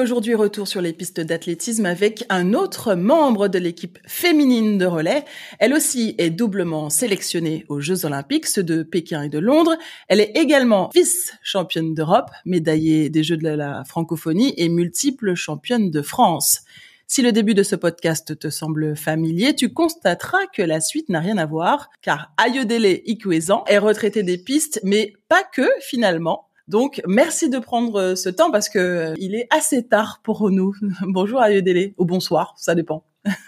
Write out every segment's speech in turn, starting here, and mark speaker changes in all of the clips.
Speaker 1: Aujourd'hui, retour sur les pistes d'athlétisme avec un autre membre de l'équipe féminine de relais. Elle aussi est doublement sélectionnée aux Jeux Olympiques, ceux de Pékin et de Londres. Elle est également vice-championne d'Europe, médaillée des Jeux de la francophonie et multiple championne de France. Si le début de ce podcast te semble familier, tu constateras que la suite n'a rien à voir, car Ayodele Ikuezan est retraitée des pistes, mais pas que finalement. Donc, merci de prendre euh, ce temps parce que euh, il est assez tard pour nous. Bonjour à Yodélé, ou bonsoir, ça dépend.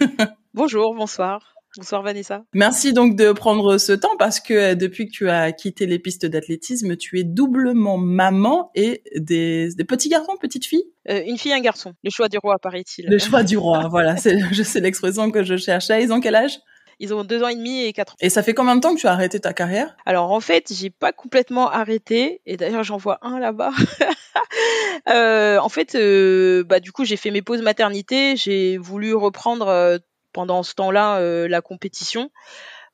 Speaker 1: Bonjour,
Speaker 2: bonsoir. Bonsoir Vanessa.
Speaker 1: Merci donc de prendre ce temps parce que euh, depuis que tu as quitté les pistes d'athlétisme, tu es doublement maman et des, petits garçons, petites filles
Speaker 2: Une fille, et un garçon. Le choix du roi, paraît-il. Le choix du
Speaker 1: roi, voilà. C'est, c'est l'expression que je cherchais.
Speaker 2: Ils ont quel âge ils ont deux ans et demi et quatre ans.
Speaker 1: Et ça fait combien de temps que tu as arrêté ta carrière
Speaker 2: Alors en fait, j'ai pas complètement arrêté. Et d'ailleurs, j'en vois un là-bas. Euh, en fait, euh, bah du coup, j'ai fait mes pauses maternité. J'ai voulu reprendre euh, pendant ce temps-là la compétition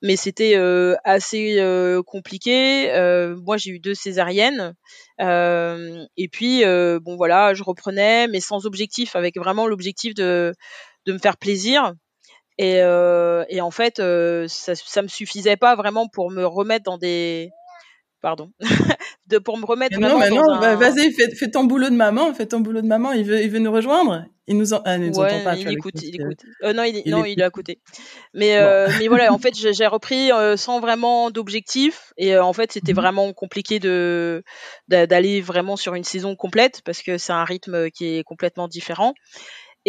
Speaker 2: mais c'était assez compliqué. moi, j'ai eu deux césariennes. et puis, bon voilà, je reprenais, mais sans objectif, avec vraiment l'objectif de, de me faire plaisir. Euh, et, en fait, euh, ça, ne me suffisait pas vraiment pour me remettre dans des pardon, de pour me remettre. Mais non, non, bah, vas-y,
Speaker 1: fais, ton boulot de maman, fais ton boulot de maman. Il veut, il veut nous rejoindre. Il nous, en... Ah, il nous entend pas. Il écoute,
Speaker 2: euh, non, il, non, est à Mais, voilà, en fait, j'ai repris sans vraiment d'objectif. Et en fait, c'était mmh vraiment compliqué d'aller vraiment sur une saison complète parce que c'est un rythme qui est complètement différent.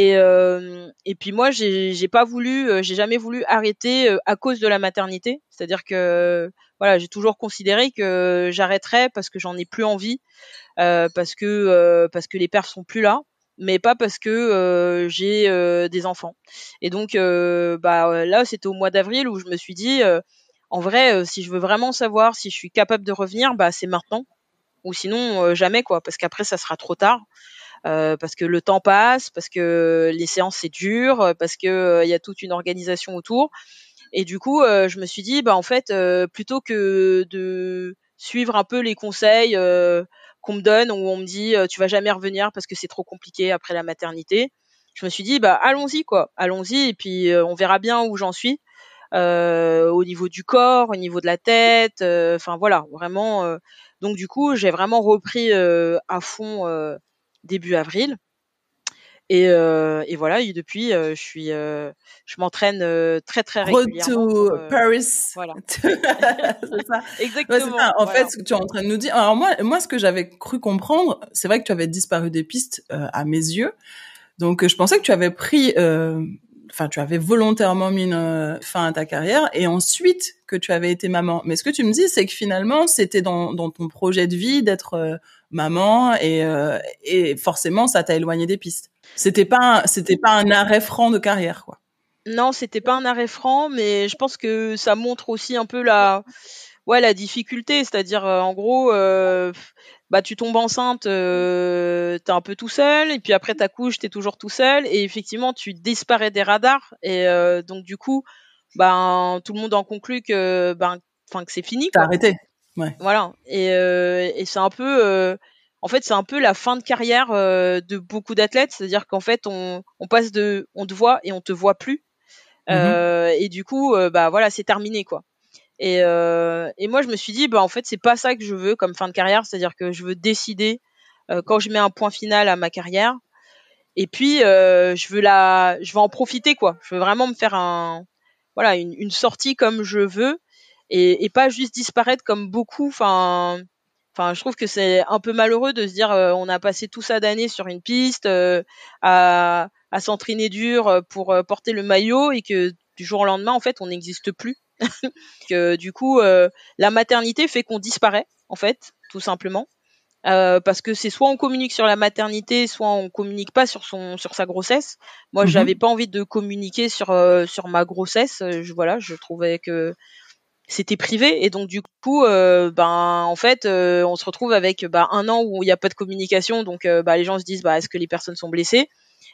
Speaker 2: Et, euh, et puis moi, j'ai pas voulu, euh, j'ai jamais voulu arrêter euh, à cause de la maternité. C'est-à-dire que voilà, j'ai toujours considéré que j'arrêterais parce que j'en ai plus envie, parce que les parce que les sont plus là, mais pas parce que j'ai des enfants. Et donc bah, là, c'était au mois d'avril où je me suis dit, en vrai, si je veux vraiment savoir si je suis capable de revenir, bah, c'est maintenant, ou sinon jamais quoi, parce qu'après ça sera trop tard. Euh, parce que le temps passe, parce que les séances c'est dur, euh, parce que euh, il y a toute une organisation autour. Et du coup, je me suis dit, bah en fait, plutôt que de suivre un peu les conseils qu'on me donne où on me dit tu vas jamais revenir parce que c'est trop compliqué après la maternité. Je me suis dit bah allons-y quoi, allons-y et puis on verra bien où j'en suis au niveau du corps, au niveau de la tête, enfin voilà vraiment. donc du coup j'ai vraiment repris à fond début avril. Euh, et, voilà, et depuis, euh, je suis, euh, je m'entraîne très très régulièrement. Road to Paris. Voilà. c'est
Speaker 1: ça. Exactement. En fait, ce que tu es en train de nous dire. Alors moi, moi, ce que j'avais cru comprendre, c'est vrai que tu avais disparu des pistes à mes yeux. Donc, je pensais que tu avais pris, enfin, tu avais volontairement mis une fin à ta carrière et ensuite que tu avais été maman. Mais ce que tu me dis, c'est que finalement, c'était dans ton projet de vie d'être maman euh, et, forcément ça t'a éloigné des pistes. C'était pas c'était pas un arrêt franc de carrière quoi.
Speaker 2: Non, c'était pas un arrêt franc, mais je pense que ça montre aussi un peu la ouais la difficulté, c'est-à-dire euh, en gros euh, bah tu tombes enceinte, tu t'es un peu tout seul, et puis après ta tu t'es toujours tout seul, et effectivement tu disparais des radars, et donc du coup ben tout le monde en conclut que ben enfin que c'est fini. T'as arrêté. Voilà. Euh, et, c'est un peu, euh, en fait, c'est un peu la fin de carrière euh, de beaucoup d'athlètes. C'est-à-dire qu'en fait, on, passe de, on te voit et on te voit plus. Mmh et du coup, bah voilà, c'est terminé quoi. Et, et moi, je me suis dit, bah en fait, c'est pas ça que je veux comme fin de carrière. C'est-à-dire que je veux décider quand je mets un point final à ma carrière. Et puis, je veux la, je veux en profiter quoi. Je veux vraiment me faire un, voilà, une sortie comme je veux et, et pas juste disparaître comme beaucoup. Enfin, enfin, je trouve que c'est un peu malheureux de se dire euh, on a passé tout ça d'années sur une piste euh, à, à s'entraîner dur euh, pour porter le maillot et que du jour au lendemain, en fait, on n'existe plus. que du coup, la maternité fait qu'on disparaît, en fait, tout simplement. parce que c'est soit on communique sur la maternité, soit on communique pas sur son sur sa grossesse. Moi, mhm. j'avais pas envie de communiquer sur sur ma grossesse. voilà, je trouvais que c'était privé et donc du coup euh, ben en fait euh, on se retrouve avec bah, un an où il n'y a pas de communication donc euh, bah, les gens se disent bah est-ce que les personnes sont blessées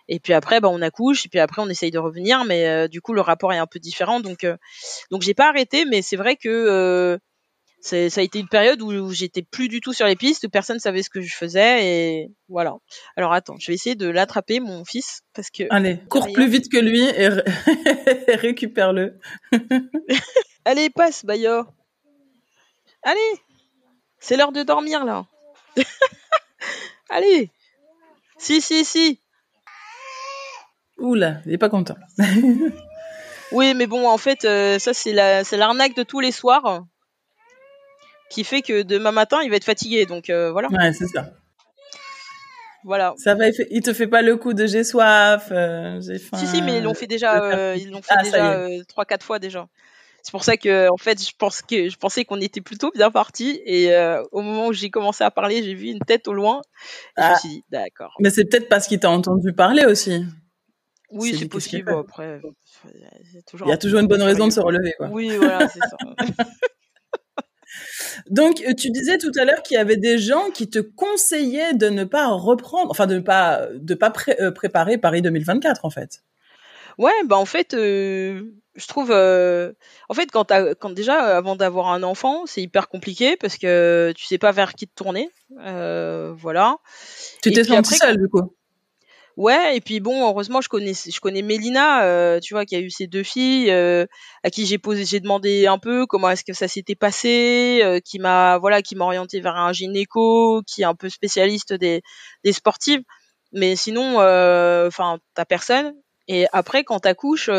Speaker 2: et puis après ben on accouche et puis après on essaye de revenir mais du coup le rapport est un peu différent donc donc j'ai pas arrêté mais c'est vrai que ça a été une période où, j'étais plus du tout sur les pistes, où personne savait ce que je faisais et voilà. Alors attends, je vais essayer de l'attraper mon fils parce que allez, cours plus vite que lui et récupère-le. Allez, passe, Bayo. Allez, c'est l'heure de dormir là. Allez. Si, si, si.
Speaker 1: Oula, il n'est pas content.
Speaker 2: oui, mais bon, en fait, euh, ça c'est la, c'est l'arnaque de tous les soirs qui fait que demain matin il va être fatigué, donc euh, voilà. Ouais, c'est ça. Voilà.
Speaker 1: Ça va, il te fait pas le coup de euh, j'ai soif, j'ai faim. Si, si, mais ils l'ont fait déjà, ils l'ont fait ah, déjà
Speaker 2: trois, quatre fois déjà. C'est pour ça que, en fait, je pensais qu'on était plutôt bien partis. Et euh, au moment où j'ai commencé à parler, j'ai vu une tête au loin. Et Je me ah. suis dit, d'accord. Mais c'est peut-être parce
Speaker 1: qu'il t'a entendu parler aussi.
Speaker 2: Oui, c'est possible. après, il y a toujours, une bonne
Speaker 1: raison de se relever. Oui, voilà, c'est ça. Donc, euh, tu disais tout à l'heure qu'il y avait des gens qui te conseillaient de ne pas reprendre, enfin de ne pas de pas euh, préparer Paris 2024 en fait.
Speaker 2: Ouais, bah en fait, je trouve euh, en fait quand quand déjà avant d'avoir un enfant c'est hyper compliqué parce que tu sais pas vers qui te tourner euh, voilà tu t'es sentie seule du coup ouais et puis bon heureusement je connais je connais Mélina euh, tu vois qui a eu ses deux filles euh, à qui j'ai posé j'ai demandé un peu comment est-ce que ça s'était passé qui m'a voilà qui m'a orienté vers un gynéco qui est un peu spécialiste des des sportives mais sinon enfin t'as personne et après quand t'accouches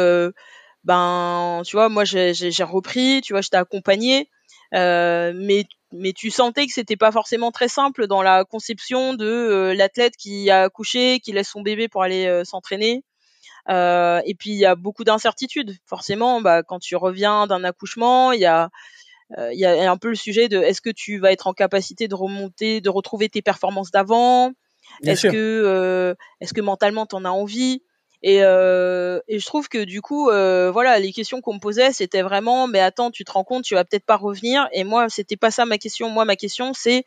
Speaker 2: ben tu vois moi j'ai repris tu vois je t'ai euh, mais mais tu sentais que c'était pas forcément très simple dans la conception de euh, l'athlète qui a accouché qui laisse son bébé pour aller euh, s'entraîner euh, et puis il y a beaucoup d'incertitudes forcément bah, quand tu reviens d'un accouchement il y a euh, il y a un peu le sujet de est-ce que tu vas être en capacité de remonter de retrouver tes performances d'avant est-ce que est-ce que mentalement t'en as envie euh, et, je trouve que du coup, euh, voilà, les questions qu'on me posait, c'était vraiment, mais attends, tu te rends compte, tu vas peut-être pas revenir. Et moi, c'était pas ça ma question. Moi, ma question, c'est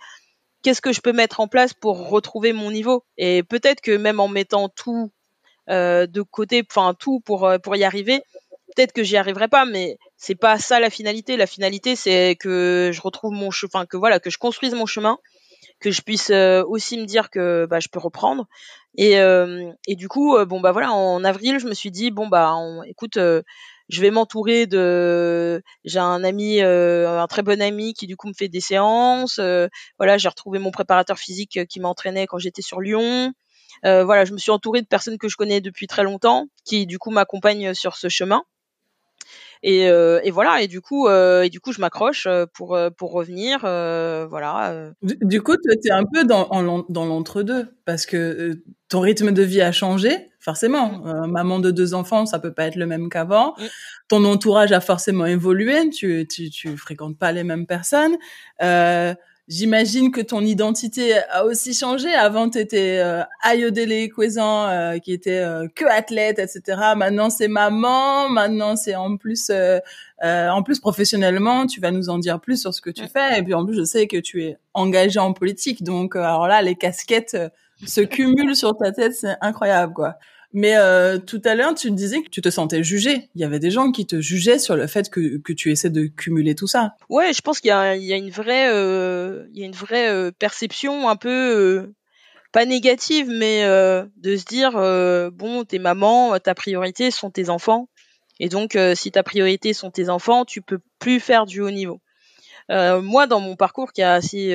Speaker 2: qu'est-ce que je peux mettre en place pour retrouver mon niveau Et peut-être que même en mettant tout euh, de côté, enfin tout pour pour y arriver, peut-être que j'y arriverai pas, mais c'est pas ça la finalité. La finalité, c'est que je retrouve mon chemin, que voilà, que je construise mon chemin que je puisse euh, aussi me dire que bah, je peux reprendre. Et, euh, et du coup, euh, bon bah voilà, en avril, je me suis dit bon bah on, écoute je vais m'entourer de j'ai un ami un très bon ami qui du coup me fait des séances voilà j'ai retrouvé mon préparateur physique qui m'entraînait quand j'étais sur Lyon voilà je me suis entourée de personnes que je connais depuis très longtemps qui du coup m'accompagnent sur ce chemin et, euh, et voilà. Et du coup, euh, et du coup, je m'accroche euh, pour pour revenir. voilà.
Speaker 1: Du, coup, tu es un peu dans dans l'entre-deux parce que ton rythme de vie a changé forcément. Mmh. maman de deux enfants, ça peut pas être le même qu'avant. Mmh. Ton entourage a forcément évolué. Tu, tu, tu fréquentes pas les mêmes personnes. Euh, J'imagine que ton identité a aussi changé. Avant, tu étais euh, Ayodele euh, qui était euh, que athlète, etc. Maintenant, c'est maman. Maintenant, c'est en plus, euh, en plus professionnellement, tu vas nous en dire plus sur ce que tu fais. Et puis, en plus, je sais que tu es engagée en politique. Donc, alors là, les casquettes se cumulent sur ta tête. C'est incroyable, quoi. Mais euh, tout à l'heure, tu me disais que tu te sentais jugé. Il y avait des gens qui te jugeaient sur le fait que, tu essaies de cumuler tout ça.
Speaker 2: Ouais, je pense qu'il y, a une vraie, il y a une vraie euh, euh, perception un peu pas négative, mais de se dire bon, t'es mamans, ta priorité sont tes enfants, et donc si ta priorité sont tes enfants, tu peux plus faire du haut niveau. moi, dans mon parcours qui a assez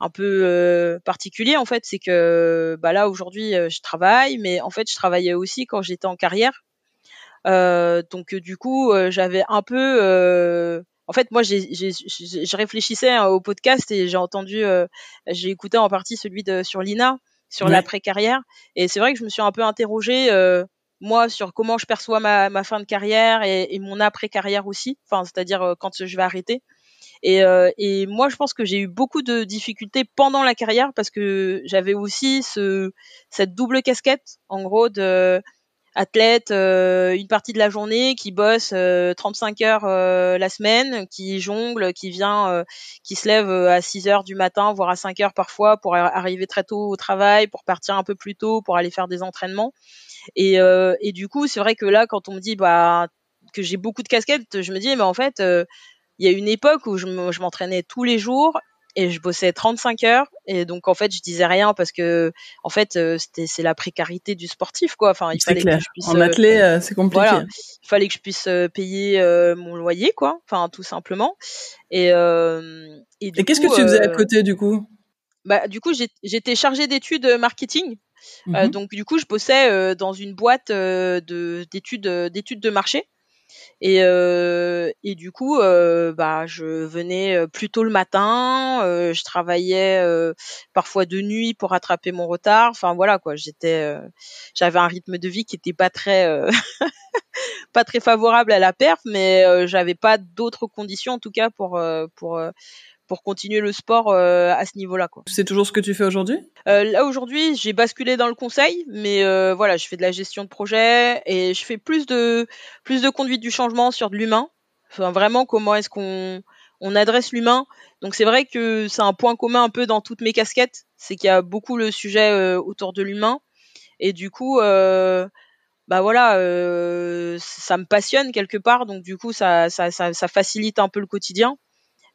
Speaker 2: un peu euh, particulier en fait, c'est que bah là aujourd'hui euh, je travaille, mais en fait je travaillais aussi quand j'étais en carrière. Euh, donc euh, du coup j'avais un peu, en fait moi j'ai, j'ai, je réfléchissais hein, au podcast et j'ai entendu, j'ai écouté en partie celui de sur Lina sur l'après carrière et c'est vrai que je me suis un peu interrogée moi sur comment je perçois ma, fin de carrière et, et mon après carrière aussi, enfin c'est-à-dire quand je vais arrêter. Et, euh, et moi, je pense que j'ai eu beaucoup de difficultés pendant la carrière parce que j'avais aussi ce, cette double casquette, en gros, de athlète euh, une partie de la journée, qui bosse 35 euh, heures euh, la semaine, qui jongle, qui vient, qui se lève à 6 heures du matin, voire à 5 heures parfois, pour arriver très tôt au travail, pour partir un peu plus tôt, pour aller faire des entraînements. Et, et du coup, c'est vrai que là, quand on me dit bah que j'ai beaucoup de casquettes, je me dis mais en fait il y a une époque où je m'entraînais tous les jours et je bossais 35 heures et donc en fait je disais rien parce que en fait euh, c'est la précarité du sportif quoi enfin il fallait que je en athlète
Speaker 1: euh, euh, c'est compliqué
Speaker 2: il fallait que je puisse payer mon loyer quoi enfin tout simplement et qu'est-ce que tu faisais à côté du coup bah, du coup j'étais chargée d'études marketing mmh donc du coup je bossais dans une boîte d'études d'études de marché et, euh, et du coup, euh, bah, je venais euh, plus tôt le matin, je travaillais parfois de nuit pour rattraper mon retard. Enfin voilà quoi, j'étais, j'avais un rythme de vie qui était pas très, pas très favorable à la perf, mais j'avais pas d'autres conditions en tout cas pour pour pour continuer le sport euh, à ce niveau-là.
Speaker 1: C'est toujours ce que tu fais aujourd'hui
Speaker 2: euh, Là aujourd'hui, j'ai basculé dans le conseil, mais euh, voilà, je fais de la gestion de projet et je fais plus de plus de conduite du changement sur de l'humain. Enfin, vraiment, comment est-ce qu'on on adresse l'humain Donc c'est vrai que c'est un point commun un peu dans toutes mes casquettes, c'est qu'il y a beaucoup le sujet autour de l'humain et du coup bah voilà, ça me passionne quelque part, donc du coup ça facilite un peu le quotidien.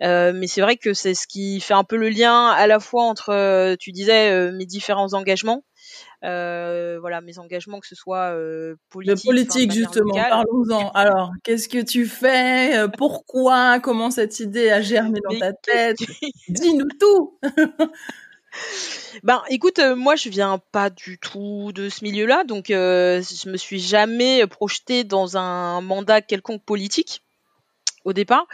Speaker 2: Euh, mais c'est vrai que c'est ce qui fait un peu le lien à la fois entre, euh, tu disais, euh, mes différents engagements. voilà mes engagements que ce soit politique. politique justement, parlons-en.
Speaker 1: Alors, qu'est-ce que tu fais Pourquoi Comment cette idée a germé dans ta tête
Speaker 2: Dis-nous tout. ben, écoute, moi, je viens pas du tout de ce milieu-là, donc je me suis jamais projetée dans un mandat quelconque politique au départ.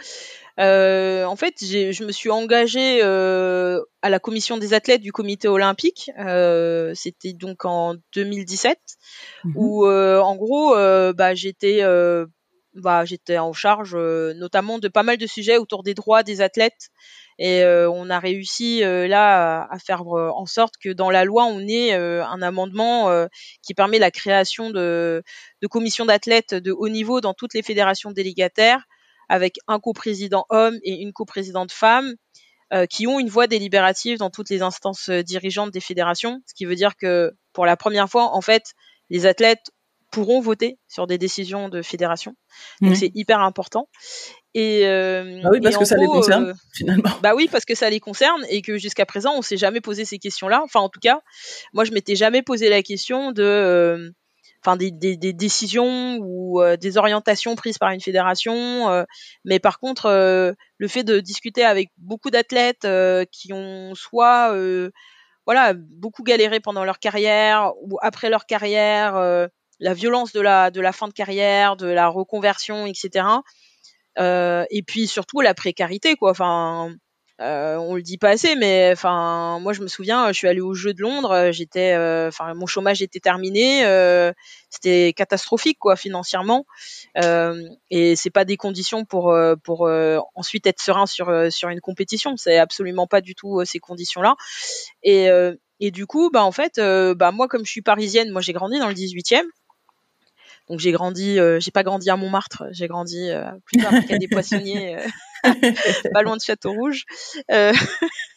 Speaker 2: Euh, en fait, je me suis engagée euh, à la commission des athlètes du comité olympique. Euh, c'était donc en 2017, mhm. où en gros, bah, bah, j'étais en charge notamment de pas mal de sujets autour des droits des athlètes. Et on a réussi là à, faire en sorte que dans la loi, on ait un amendement qui permet la création de commissions d'athlètes de haut niveau dans toutes les fédérations délégataires avec un coprésident homme et une coprésidente femme euh, qui ont une voix délibérative dans toutes les instances euh, dirigeantes des fédérations, ce qui veut dire que pour la première fois, en fait, les athlètes pourront voter sur des décisions de fédération. Donc mhm. c'est hyper important. Et bah oui, parce que ça les concerne finalement. Bah oui, parce que ça les concerne et que jusqu'à présent on s'est jamais posé ces questions-là. Enfin, en tout cas, moi je m'étais jamais posé la question de enfin des, décisions ou euh, des orientations prises par une fédération. Euh, mais par contre, euh, le fait de discuter avec beaucoup d'athlètes qui ont soit voilà beaucoup galéré pendant leur carrière ou après leur carrière, la violence de la de la fin de carrière, de la reconversion, etc. et puis surtout la précarité, quoi. Enfin, euh, on le dit pas assez, mais enfin, moi je me souviens, je suis allée au jeu de Londres, euh, j'étais, euh, enfin, mon chômage était terminé, euh, c'était catastrophique quoi financièrement, et c'est pas des conditions pour pour ensuite être serein sur sur une compétition, c'est absolument pas du tout ces conditions là, et et du coup, bah en fait, bah moi comme je suis parisienne, moi j'ai grandi dans le 18e, donc j'ai grandi, euh, j'ai pas grandi à Montmartre, j'ai grandi euh, plutôt à des Poissonniers, euh, pas loin de Château Rouge.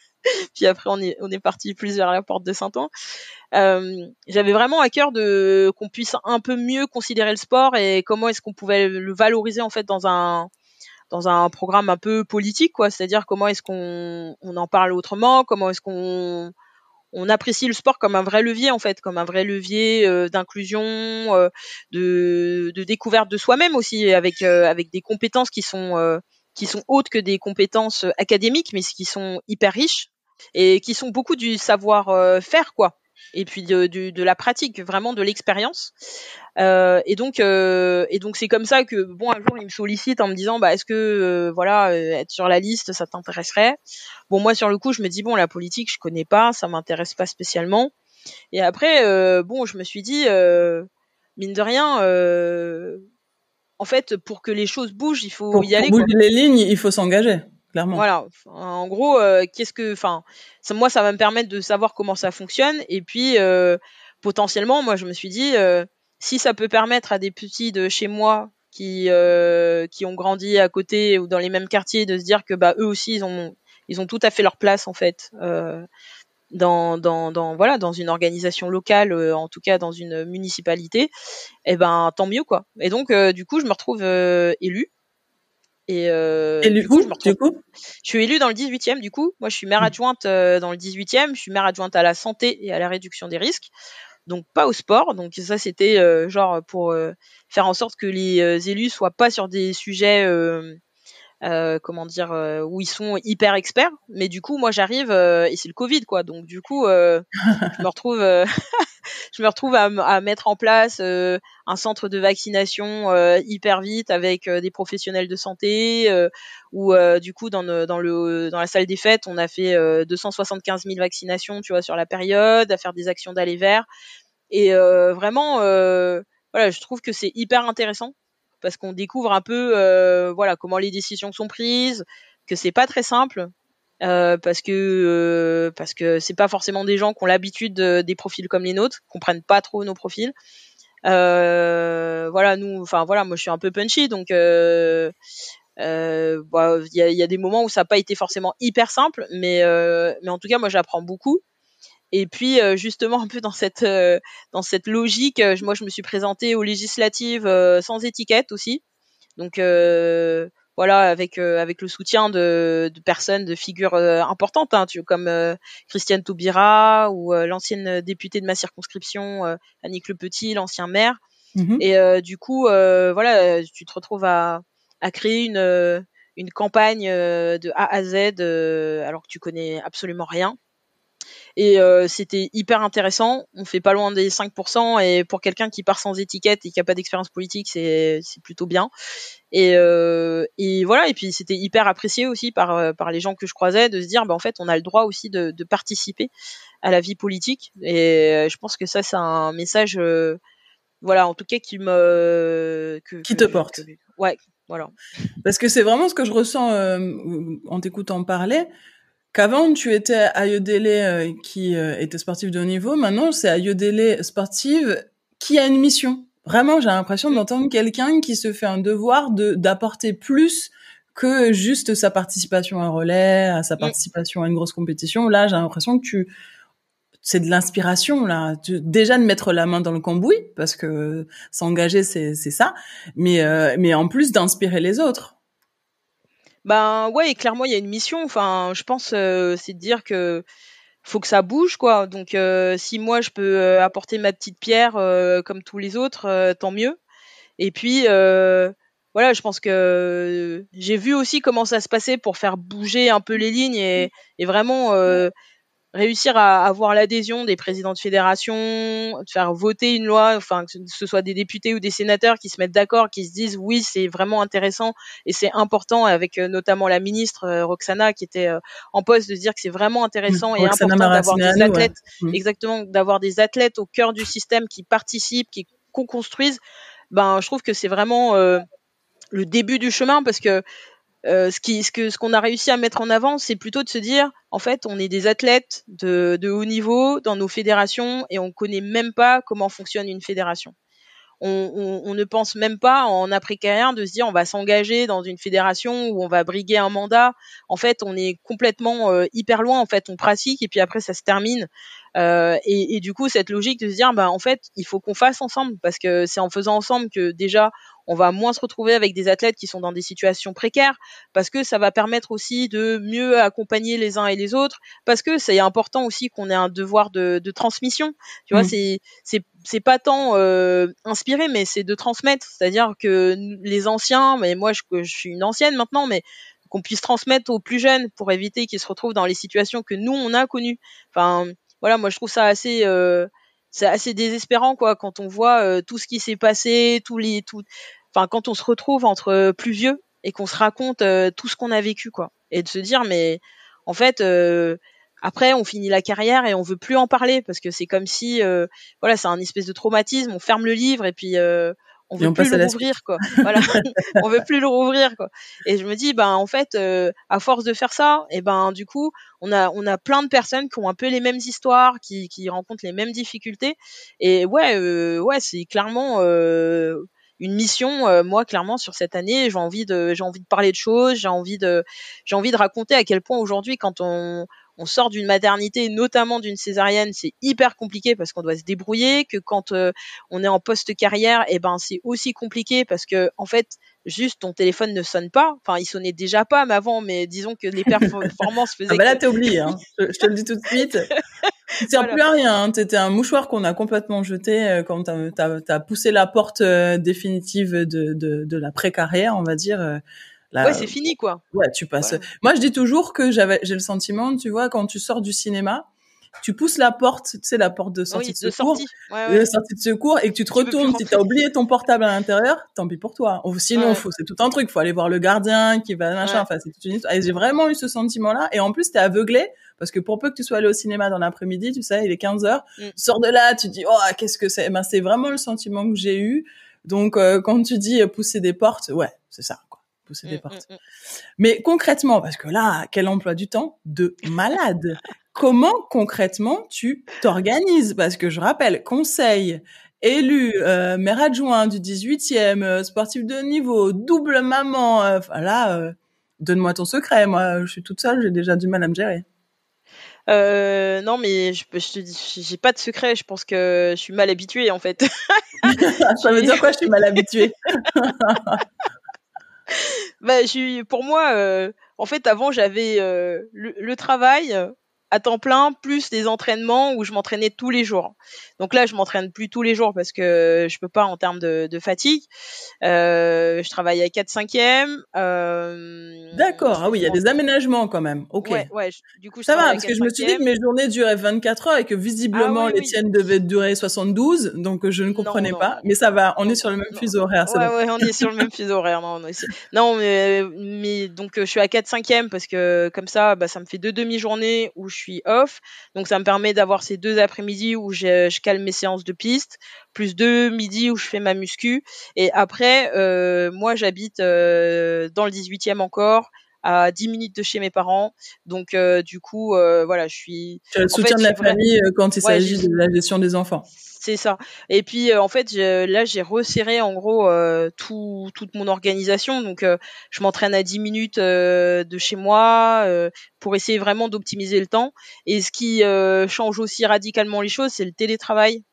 Speaker 2: puis après on est on est parti plus vers la porte de Saint-Ouen. j'avais vraiment à cœur de qu'on puisse un peu mieux considérer le sport et comment est-ce qu'on pouvait le valoriser en fait dans un dans un programme un peu politique quoi, c'est-à-dire comment est-ce qu'on on en parle autrement, comment est-ce qu'on on apprécie le sport comme un vrai levier en fait, comme un vrai levier euh, d'inclusion, euh, de, découverte de soi-même aussi, avec euh, avec des compétences qui sont qui sont hautes que des compétences académiques, mais qui sont hyper riches et qui sont beaucoup du savoir faire quoi et puis de, de, la pratique, vraiment de l'expérience. Euh, et donc, euh, et donc c'est comme ça que bon un jour il me sollicite en me disant bah est-ce que euh, voilà euh, être sur la liste ça t'intéresserait Bon moi sur le coup je me dis bon la politique je connais pas, ça m'intéresse pas spécialement. Et après euh, bon je me suis dit mine de rien en fait pour que les choses bougent il faut y aller. Pour bouger les lignes
Speaker 1: il faut s'engager.
Speaker 2: Voilà. En gros, euh, qu'est-ce que, enfin, moi, ça va me permettre de savoir comment ça fonctionne. Et puis, euh, potentiellement, moi, je me suis dit, euh, si ça peut permettre à des petits de chez moi qui qui ont grandi à côté ou dans les mêmes quartiers de se dire que bah eux aussi ils ont ils ont tout à fait leur place en fait dans, dans, voilà dans une organisation locale en tout cas dans une municipalité et eh ben tant mieux quoi et donc du coup je me retrouve élu. élue et, euh, du, coup, je du je suis élue dans le 18e. Du coup, moi, je suis maire mmh. adjointe euh, dans le 18e. Je suis maire adjointe à la santé et à la réduction des risques, donc pas au sport. Donc ça, c'était euh, genre pour faire en sorte que les élus soient pas sur des sujets euh, comment dire, euh, où ils sont hyper experts. Mais du coup, moi, j'arrive euh, et c'est le Covid, quoi. Donc du coup, je me retrouve, je me retrouve à, mettre en place un centre de vaccination hyper vite avec des professionnels de santé. où du coup, dans, dans, le, dans la salle des fêtes, on a fait 275 000 vaccinations, tu vois, sur la période, à faire des actions d'aller vers. Et vraiment, voilà, je trouve que c'est hyper intéressant parce qu'on découvre un peu euh, voilà comment les décisions sont prises, que c'est pas très simple. Euh, parce que euh, parce que c'est pas forcément des gens qui ont l'habitude des profils comme les nôtres, comprennent pas trop nos profils. voilà nous, enfin voilà, moi je suis un peu punchy donc bah, il y, a, des moments où ça n'a pas été forcément hyper simple, mais, mais en tout cas, moi, j'apprends beaucoup. Et puis euh, justement un peu dans cette euh, dans cette logique, euh, moi je me suis présentée aux législatives sans étiquette aussi. Donc voilà avec avec le soutien de, de personnes de figures importantes hein, tu, comme Christiane Taubira ou l'ancienne députée de ma circonscription Annick Le Petit, l'ancien maire. Mhm. Et du coup, voilà, tu te retrouves à, à créer une, une campagne de A à Z alors que tu connais absolument rien et euh, c'était hyper intéressant. On fait pas loin des 5% et pour quelqu'un qui part sans étiquette et qui a pas d'expérience politique, c'est plutôt bien. Et, euh, et voilà. Et puis c'était hyper apprécié aussi par euh, par les gens que je croisais de se dire, bah en fait, on a le droit aussi de, de participer à la vie politique. Et je pense que ça, c'est un message, voilà, en tout cas qui me qui te porte. ouais, voilà. Parce que c'est vraiment
Speaker 1: ce que je ressens en t'écoutant parler qu'avant tu étais à Ayodele euh, qui euh, était sportif de haut niveau, maintenant c'est Ayodele sportive qui a une mission. Vraiment, j'ai l'impression d'entendre quelqu'un qui se fait un devoir de d'apporter plus que juste sa participation à un relais, à sa mm. participation à une grosse compétition. Là, j'ai l'impression que tu c'est de l'inspiration là, tu, déjà de mettre la main dans le cambouis parce que s'engager c'est ça, mais euh, mais en plus d'inspirer les autres.
Speaker 2: Ben ouais, clairement, il y a une mission. Enfin, je pense, euh, c'est de dire que faut que ça bouge, quoi. Donc, euh, si moi je peux euh, apporter ma petite pierre comme tous les autres, tant mieux. Et puis, voilà, je pense que j'ai vu aussi comment ça se passait pour faire bouger un peu les lignes et, mmh. et vraiment mmh réussir à avoir l'adhésion des présidents de fédération, de faire voter une loi, enfin que ce soit des députés ou des sénateurs qui se mettent d'accord, qui se disent oui c'est vraiment intéressant et c'est important avec euh, notamment la ministre euh, Roxana qui était euh, en poste de dire que c'est vraiment intéressant mmh, et important d'avoir des athlètes mmh. exactement d'avoir des athlètes au cœur du système qui participent, qui co-construisent. Ben je trouve que c'est vraiment le début du chemin parce que euh, ce que, ce qu'on a réussi à mettre en avant, c'est plutôt de se dire, en fait, on est des athlètes de, haut niveau dans nos fédérations et on connaît même pas comment fonctionne une fédération. On, ne pense même pas en après carrière de se dire on va s'engager dans une fédération ou on va briguer un mandat. En fait, on est complètement euh, hyper loin. En fait, on pratique et puis après ça se termine. Euh, et, du coup, cette logique de se dire, bah, en fait, il faut qu'on fasse ensemble parce que c'est en faisant ensemble que déjà on va moins se retrouver avec des athlètes qui sont dans des situations précaires parce que ça va permettre aussi de mieux accompagner les uns et les autres parce que c'est important aussi qu'on ait un devoir de, transmission. Tu vois, mm. c'est c'est c'est pas tant euh, inspiré, mais c'est de transmettre. C'est-à-dire que les anciens, mais moi je, je suis une ancienne maintenant, mais qu'on puisse transmettre aux plus jeunes pour éviter qu'ils se retrouvent dans les situations que nous on a connues. Enfin, voilà, moi je trouve ça assez euh, c'est assez désespérant quoi quand on voit euh, tout ce qui s'est passé, tous les tout enfin quand on se retrouve entre euh, plus vieux et qu'on se raconte euh, tout ce qu'on a vécu quoi et de se dire mais en fait après on finit la carrière et on veut plus en parler parce que c'est comme si voilà c'est un espèce de traumatisme on ferme le livre et puis on veut plus le rouvrir quoi. voilà, on veut plus le rouvrir quoi. Et je me dis ben en fait euh, à force de faire ça, et ben du coup on a on a plein de personnes qui ont un peu les mêmes histoires, qui, qui rencontrent les mêmes difficultés. Et ouais euh, ouais c'est clairement euh, une mission moi clairement sur cette année j'ai envie de j'ai envie de parler de choses j'ai envie de j'ai envie de raconter à quel point aujourd'hui quand on on sort d'une maternité, notamment d'une césarienne, c'est hyper compliqué parce qu'on doit se débrouiller, que quand euh, on est en post carrière, et eh ben c'est aussi compliqué parce que en fait juste ton téléphone ne sonne pas, enfin il sonnait déjà pas avant, mais disons que les performances faisaient. Ah bah
Speaker 1: là tu t'es oublié, hein. je, te le dis tout de suite. Tu sers plus rien, hein. tu étais un mouchoir qu'on a complètement jeté euh, quand tu as, poussé la porte euh, définitive de, de, de la précarrière, on va dire ouais, c'est fini, quoi. Ouais, tu passes. Moi, je dis toujours que j'avais, j'ai le sentiment, tu vois, quand tu sors du cinéma, tu pousses la porte, tu sais, la porte de sortie de, secours, de sortie de secours, et que tu te retournes, si t'as oublié ton portable à l'intérieur, tant pis pour toi. Sinon, c'est tout un truc, faut aller voir le gardien qui va machin. Enfin, c'est toute une histoire. Et j'ai vraiment eu ce sentiment-là, et en plus, t'es aveuglé parce que pour peu que tu sois allé au cinéma dans l'après-midi, tu sais, il est 15 heures, mm. sors de là, tu dis, oh, qu'est-ce que c'est eh Ben, c'est vraiment le sentiment que j'ai eu. Donc, euh, quand tu dis euh, pousser des portes, ouais, c'est ça. Mmh, mmh, mmh. Mais concrètement, parce que là, quel emploi du temps de malade Comment concrètement tu t'organises Parce que je rappelle, conseil, élu euh, maire adjoint du 18e, euh, sportif de niveau, double maman, voilà euh, là, donne-moi ton secret, moi je suis toute seule, j'ai déjà du mal à me gérer.
Speaker 2: non, mais je, te dis, j'ai pas de secret. Je pense que je suis mal habituée en fait. ça
Speaker 1: veut dire quoi Je suis mal habituée.
Speaker 2: Ben bah, je, pour moi, euh, en fait, avant, j'avais euh, le, travail, à temps plein plus des entraînements où je m'entraînais tous les jours. Donc là, je m'entraîne plus tous les jours parce que je peux pas en termes de, fatigue. Euh, je travaille à 4 5 e D'accord. Ah oui, il y a des aménagements quand même. Ok. Ouais, ouais du coup, ça va parce que je me suis dit que
Speaker 1: mes journées duraient 24 heures et que visiblement ah les tiennes devaient durer 72,
Speaker 2: donc euh, je ne comprenais pas. mais ça va, on est sur le même fuseau horaire. Oui, on est sur le même fuseau horaire. Non, mais, donc euh, je suis à 4 5 e parce que comme ça, bah, ça me fait deux demi-journées où je suis off. Donc ça me permet d'avoir ces deux après-midi où je, calme mes séances de piste, plus deux midi où je fais ma muscu. Et après, euh, moi j'habite euh, dans le 18e encore à 10 minutes de chez mes parents. Donc, euh, du coup, euh, voilà, je suis. Tu as le soutien de la famille euh, quand il s'agit de
Speaker 1: la gestion des enfants.
Speaker 2: C'est ça. Et puis, en fait, là, j'ai resserré en gros tout, toute mon organisation. Donc, je m'entraîne à 10 minutes de chez moi pour essayer vraiment d'optimiser le temps. Et ce qui change aussi radicalement les choses, c'est le télétravail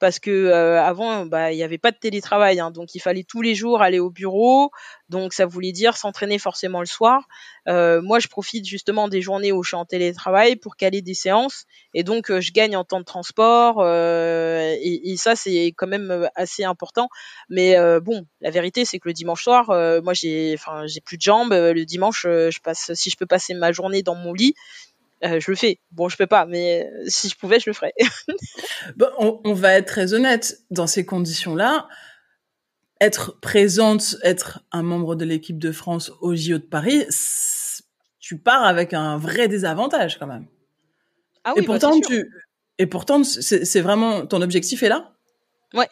Speaker 2: parce que euh, avant bah, il n'y avait pas de télétravail hein, donc il fallait tous les jours aller au bureau donc ça voulait dire s'entraîner forcément le soir euh, moi je profite justement des journées où je suis en télétravail pour caler des séances et donc euh, je gagne en temps de transport et, ça c'est quand même assez important mais bon la vérité c'est que le dimanche soir moi j'ai enfin j'ai plus de jambes le dimanche je passe si je peux passer ma journée dans mon lit euh, je le fais. Bon, je peux pas, mais euh, si je pouvais, je le ferais. on, va être très
Speaker 1: honnête. Dans ces conditions-là, être présente, être un membre de l'équipe de France au JO de Paris, tu pars avec un vrai désavantage quand même. Ah oui, bah, et pourtant, et pourtant, c'est vraiment ton objectif est là.
Speaker 2: Ouais,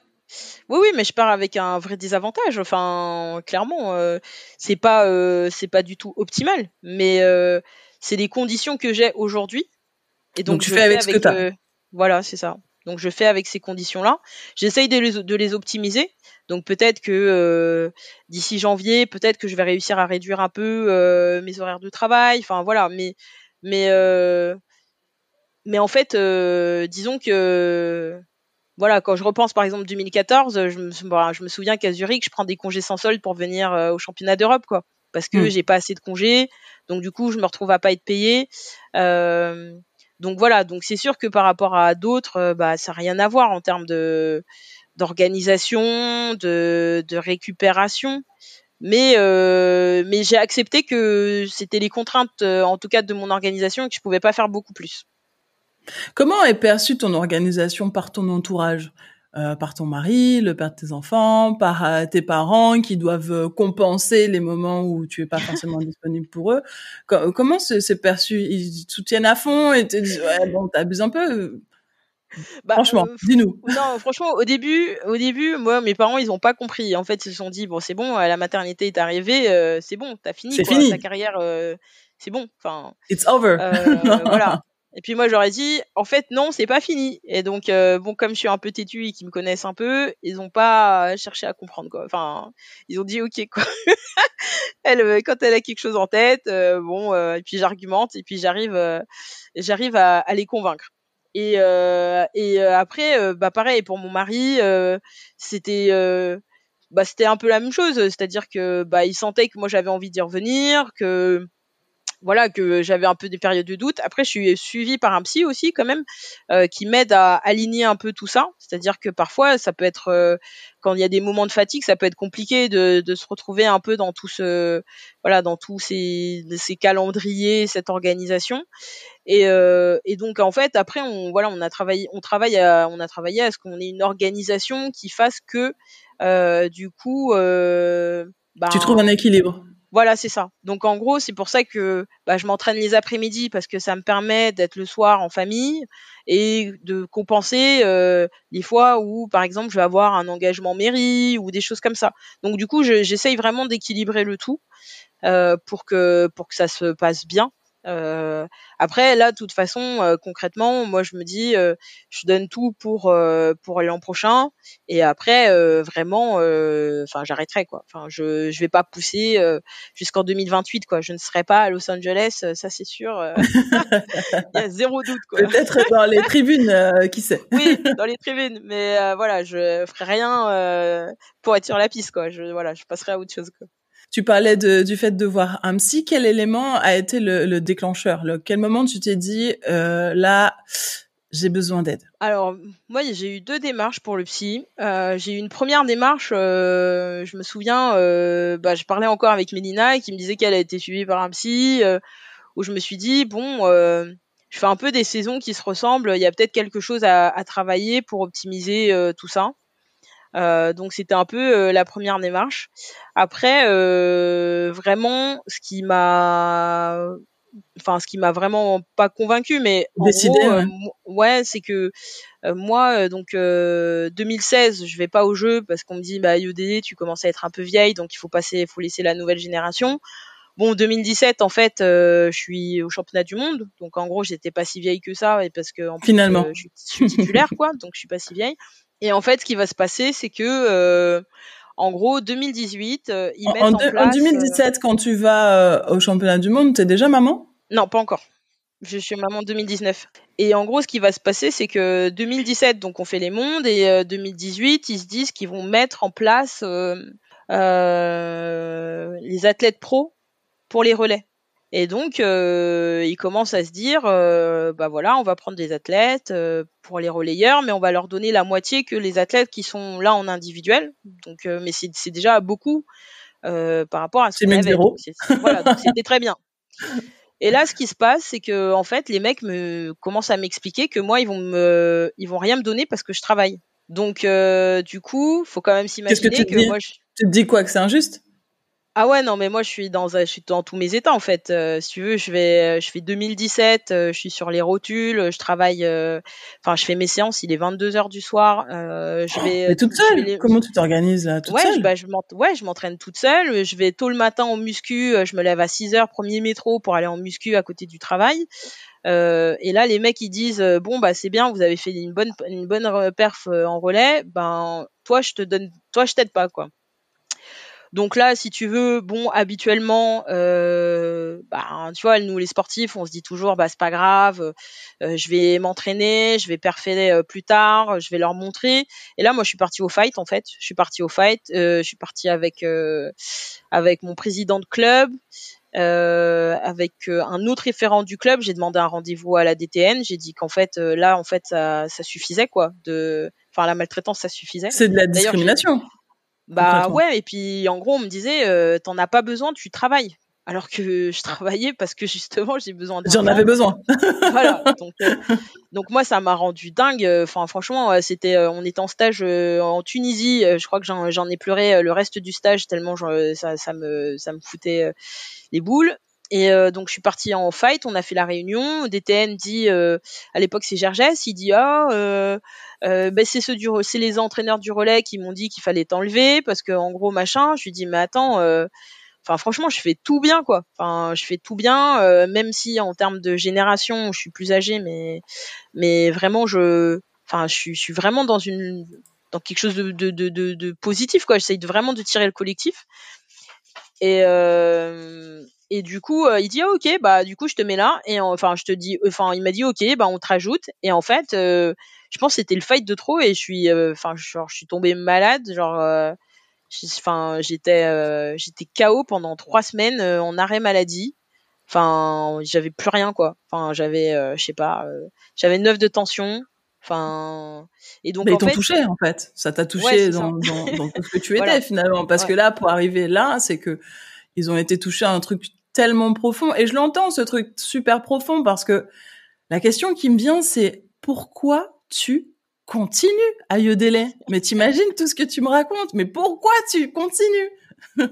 Speaker 2: oui, oui, mais je pars avec un vrai désavantage. Enfin, clairement, euh, c'est pas, euh, c'est pas du tout optimal, mais euh, c'est les conditions que j'ai aujourd'hui. Et donc, je fais avec, ce que euh, voilà, c'est ça. Donc je fais avec ces conditions-là. J'essaye de les, de les, optimiser. Donc peut-être que d'ici janvier, peut-être que je vais réussir à réduire un peu mes horaires de travail. Enfin voilà, mais mais mais en fait, disons que voilà, quand je repense par exemple 2014, euh, je me, bah, je me souviens qu'à Zurich, je prends des congés sans solde pour venir euh, au championnat d'Europe, quoi, parce que je hmm. j'ai pas assez de congés, donc du coup, je me retrouve à pas être payé. Euh, donc voilà, donc c'est sûr que par rapport à d'autres, bah, ça n'a rien à voir en termes de d'organisation, de, récupération. Mais mais j'ai accepté que c'était les contraintes, en tout cas de mon organisation, et que je pouvais pas faire beaucoup plus.
Speaker 1: Comment est perçue ton organisation par ton entourage euh, par ton mari, le père de tes enfants, par euh, tes parents qui doivent euh, compenser les moments où tu es pas forcément disponible pour eux. comment c'est perçu Ils te soutiennent à fond et te disent bon, t'abuses un peu. Bah, franchement, dis-nous.
Speaker 2: Non, franchement, au début, au début, moi, mes parents, ils ont pas compris. En fait, ils se sont dit bon, c'est bon, la maternité est arrivée, c'est bon, t'as fini, fini, ta carrière, c'est bon. Enfin, it's over. voilà. Et puis moi j'aurais dit en fait non c'est pas fini et donc euh, bon comme je suis un peu têtue et qu'ils me connaissent un peu ils ont pas cherché à comprendre quoi enfin ils ont dit ok quoi elle euh, quand elle a quelque chose en tête euh, bon et puis j'argumente et puis j'arrive j'arrive à, à, les convaincre et et après bah pareil pour mon mari c'était bah c'était un peu la même chose c'est-à-dire que bah il sentait que moi j'avais envie d'y revenir que voilà que j'avais un peu des périodes de doute. Après, je suis suivie par un psy aussi quand même euh, qui m'aide à aligner un peu tout ça. C'est-à-dire que parfois, ça peut être euh, quand il y a des moments de fatigue, ça peut être compliqué de, se retrouver un peu dans tout ce voilà dans tous ces, calendriers, cette organisation. Euh, et, donc en fait, après, on voilà, on a travaillé, on travaille, à, on a travaillé à ce qu'on ait une organisation qui fasse que du coup. Bah, tu trouves un équilibre voilà, c'est ça. Donc en gros, c'est pour ça que bah, je m'entraîne les après-midi parce que ça me permet d'être le soir en famille et de compenser euh, les fois où, par exemple, je vais avoir un engagement mairie ou des choses comme ça. Donc du coup, j'essaye vraiment d'équilibrer le tout euh, pour que pour que ça se passe bien. Euh, après, là, de toute façon, euh, concrètement, moi, je me dis, euh, je donne tout pour pour l'an prochain, et après, vraiment, enfin, j'arrêterai quoi. Enfin, je je vais pas pousser jusqu'en 2028 quoi. Je ne serai pas à Los Angeles, ça c'est sûr. Il y a zéro
Speaker 1: doute quoi. Peut-être dans les tribunes, qui sait. oui,
Speaker 2: dans les tribunes, mais voilà, je ferai rien pour être sur la piste quoi. Je voilà, je passerai à autre chose quoi.
Speaker 1: Tu parlais du fait de voir un psy. Quel élément a été le, déclencheur Quel moment tu t'es dit euh, là j'ai besoin d'aide
Speaker 2: Alors, moi, j'ai eu deux démarches pour le psy. Euh, j'ai eu une première démarche, euh, je me souviens, bah, je parlais encore avec Mélina qui me disait qu'elle a été suivie par un psy, où je me suis dit, bon, je fais un peu des saisons qui se ressemblent, il y a peut-être quelque chose à travailler pour optimiser tout ça. Euh, donc c'était un peu euh, la première démarche. Après, euh, vraiment, ce qui m'a, enfin ce qui m'a vraiment pas convaincu, mais en gros, euh, ouais, c'est que euh, moi, donc 2016, je vais pas au jeu parce qu'on me dit bah IOD, e tu commences à être un peu vieille, donc il faut passer, faut laisser la nouvelle génération. Bon, 2017, en fait, je suis au championnat du monde, donc en gros, j'étais pas si vieille que ça, et parce que finalement, je, suis, titulaire, quoi, donc je suis pas si vieille. Et en fait, ce qui va se passer, c'est que euh, en gros, 2018, euh, ils mettent en, en, place, en 2017,
Speaker 1: euh, quand tu vas au championnat du monde, t'es déjà maman
Speaker 2: Non, pas encore. Je suis maman 2019. Et en gros, ce qui va se passer, c'est que 2017, donc on fait les mondes, et 2018, ils se disent qu'ils vont mettre en place les athlètes pros pour les relais. Et donc, euh, ils commencent à se dire, ben bah voilà, on va prendre des athlètes euh, pour les relayeurs, mais on va leur donner la moitié que les athlètes qui sont là en individuel. Donc, mais c'est déjà beaucoup par rapport à ce qu'on avait. voilà, donc c'était très bien. Et là, ce qui se passe, c'est que en fait, les mecs commencent à m'expliquer que moi, ils vont me, ils vont rien me donner parce que je travaille. Donc, du coup, faut quand même s'imaginer que, que moi, je...
Speaker 1: tu te dis quoi que c'est injuste
Speaker 2: ah ouais, non, mais moi, je suis dans, je suis dans tous mes états, en fait. Euh, si tu veux, je vais, euh, je fais 2017, euh, je suis sur les rotules, je travaille, enfin, je fais mes séances, il est 22 heures du soir, je vais. toute seule? Comment tu
Speaker 1: t'organises, là? Toute ouais, seule?
Speaker 2: Bah, je, bah, je m'entraîne toute seule, je vais tôt le matin au muscu, je me lève à 6 heures, premier métro pour aller en muscu à côté du travail. Euh, et là, les mecs ils disent bon bah c'est bien, vous avez fait une bonne une bonne perf en relais, ben toi je te donne, toi je t'aide pas quoi. Donc là, si tu veux, bon, habituellement, euh, bah, tu vois, nous les sportifs, on se dit toujours, bah c'est pas grave, euh, je vais m'entraîner, je vais perfer euh, plus tard, je vais leur montrer. Et là, moi, je suis partie au fight en fait. Je suis partie au fight. Euh, je suis partie avec avec mon président de club. Euh, avec un autre référent du club, j'ai demandé un rendez-vous à la DTN. J'ai dit qu'en fait, là, en fait, ça, ça, suffisait quoi. De, enfin, la maltraitance, ça suffisait. C'est de la discrimination. Bah ouais, et puis en gros, on me disait, euh, t'en as pas besoin, tu travailles. Alors que je ah. travaillais parce que justement, j'ai besoin J'en avais besoin. voilà. Euh, donc, moi, ça m'a rendu dingue. Euh, enfin, franchement, c'était, on était en stage en Tunisie. je crois que j'en, ai pleuré le reste du stage tellement ça, ça, me, ça me foutait les boules. Et euh, donc je suis partie en fight, on a fait la réunion. DTN dit, euh, à l'époque c'est Gergès, il dit ah euh, ben c'est ceux du c'est les entraîneurs du relais qui m'ont dit qu'il fallait t'enlever parce que en gros machin. Je lui dis mais attends, enfin franchement je fais tout bien quoi. Enfin je fais tout bien, même si en termes de génération je suis plus âgée, mais mais vraiment je, enfin je, suis vraiment dans une dans quelque chose de, de, de, positif quoi. J'essaye vraiment de tirer le collectif. Et et du coup, euh, il dit ah, ok, bah du coup je te mets là et enfin je te dis, euh, enfin il m'a dit ok, bah on te rajoute. Et en fait, euh, je pense que c'était le fight de trop et je suis, enfin je, je suis tombée malade, genre, enfin j'étais, j'étais KO pendant trois semaines en arrêt maladie. Enfin, j'avais plus rien quoi. Enfin, j'avais, je sais pas, j'avais neuf de tension, Enfin, et donc. Mais ils t'ont touché
Speaker 1: en fait. Ça t'a touché dans, dans, tout ce que tu étais finalement, parce que là, pour arriver là, c'est que ils ont été touchés à un truc tellement profond. Et je l'entends, ce truc super profond, parce que la question qui me vient, c'est pourquoi tu continues à yodeler Mais t'imagines tout ce que tu me racontes, mais pourquoi tu continues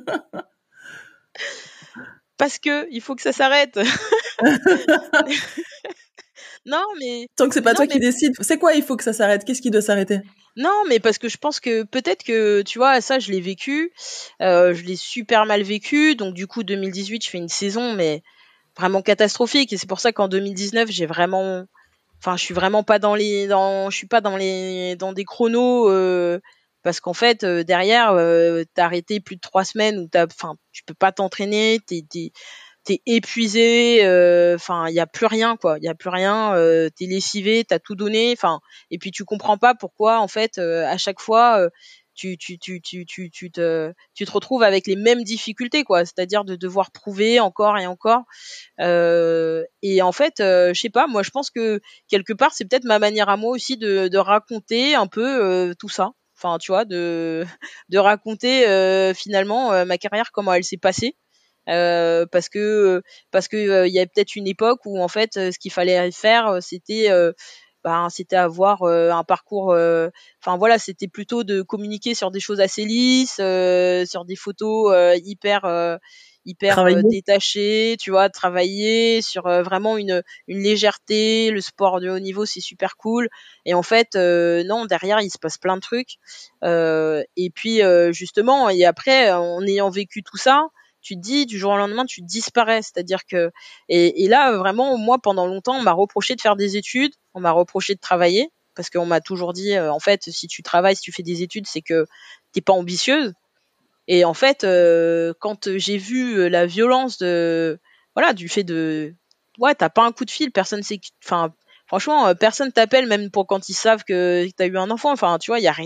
Speaker 1: Parce que il faut que ça s'arrête.
Speaker 2: non, mais. Tant que c'est pas toi qui décide. C'est quoi, il faut que ça s'arrête Qu'est-ce qui doit s'arrêter non, mais parce que je pense que peut-être que, tu vois, ça, je l'ai vécu. Euh, je l'ai super mal vécu. Donc, du coup, 2018, je fais une saison, mais vraiment catastrophique. Et c'est pour ça qu'en 2019, j'ai vraiment. Enfin, je suis vraiment pas dans les. Dans, je suis pas dans les. Dans des chronos. Euh, parce qu'en fait, euh, derrière, t'as arrêté plus de trois semaines où t'as. Enfin, tu peux pas t'entraîner. T'es t'es épuisé, euh, enfin il y a plus rien quoi, il y a plus rien, euh, t'es lessivé, t'as tout donné, enfin et puis tu comprends pas pourquoi en fait euh, à chaque fois euh, tu tu tu tu tu tu te tu te retrouves avec les mêmes difficultés quoi, c'est-à-dire de devoir prouver encore et encore et en fait je sais pas moi je pense que quelque part c'est peut-être ma manière à moi aussi de de raconter un peu tout ça. Enfin, tu vois, de de raconter finalement ma carrière comment elle s'est passée, euh, parce que euh, parce que euh, il y a peut-être une époque où en fait euh, ce qu'il fallait faire c'était ben, c'était avoir un parcours enfin voilà c'était plutôt de communiquer sur des choses assez lisses sur des photos hyper hyper euh, tu vois, travailler sur vraiment une, une légèreté, le sport de haut niveau, c'est super cool. Et en fait, non, derrière, il se passe plein de trucs. et puis, justement, et après, en ayant vécu tout ça, tu te dis du jour au lendemain tu disparais c'est-à-dire que et, là vraiment moi pendant longtemps on m'a reproché de faire des études on m'a reproché de travailler parce qu'on m'a toujours dit euh, en fait si tu travailles si tu fais des études c'est que t'es pas ambitieuse et en fait euh, quand j'ai vu euh, la violence de voilà du fait de ouais t'as pas un coup de fil personne sait enfin franchement, personne t'appelle même pour quand ils savent que tu as eu un enfant. Enfin, tu vois, y a,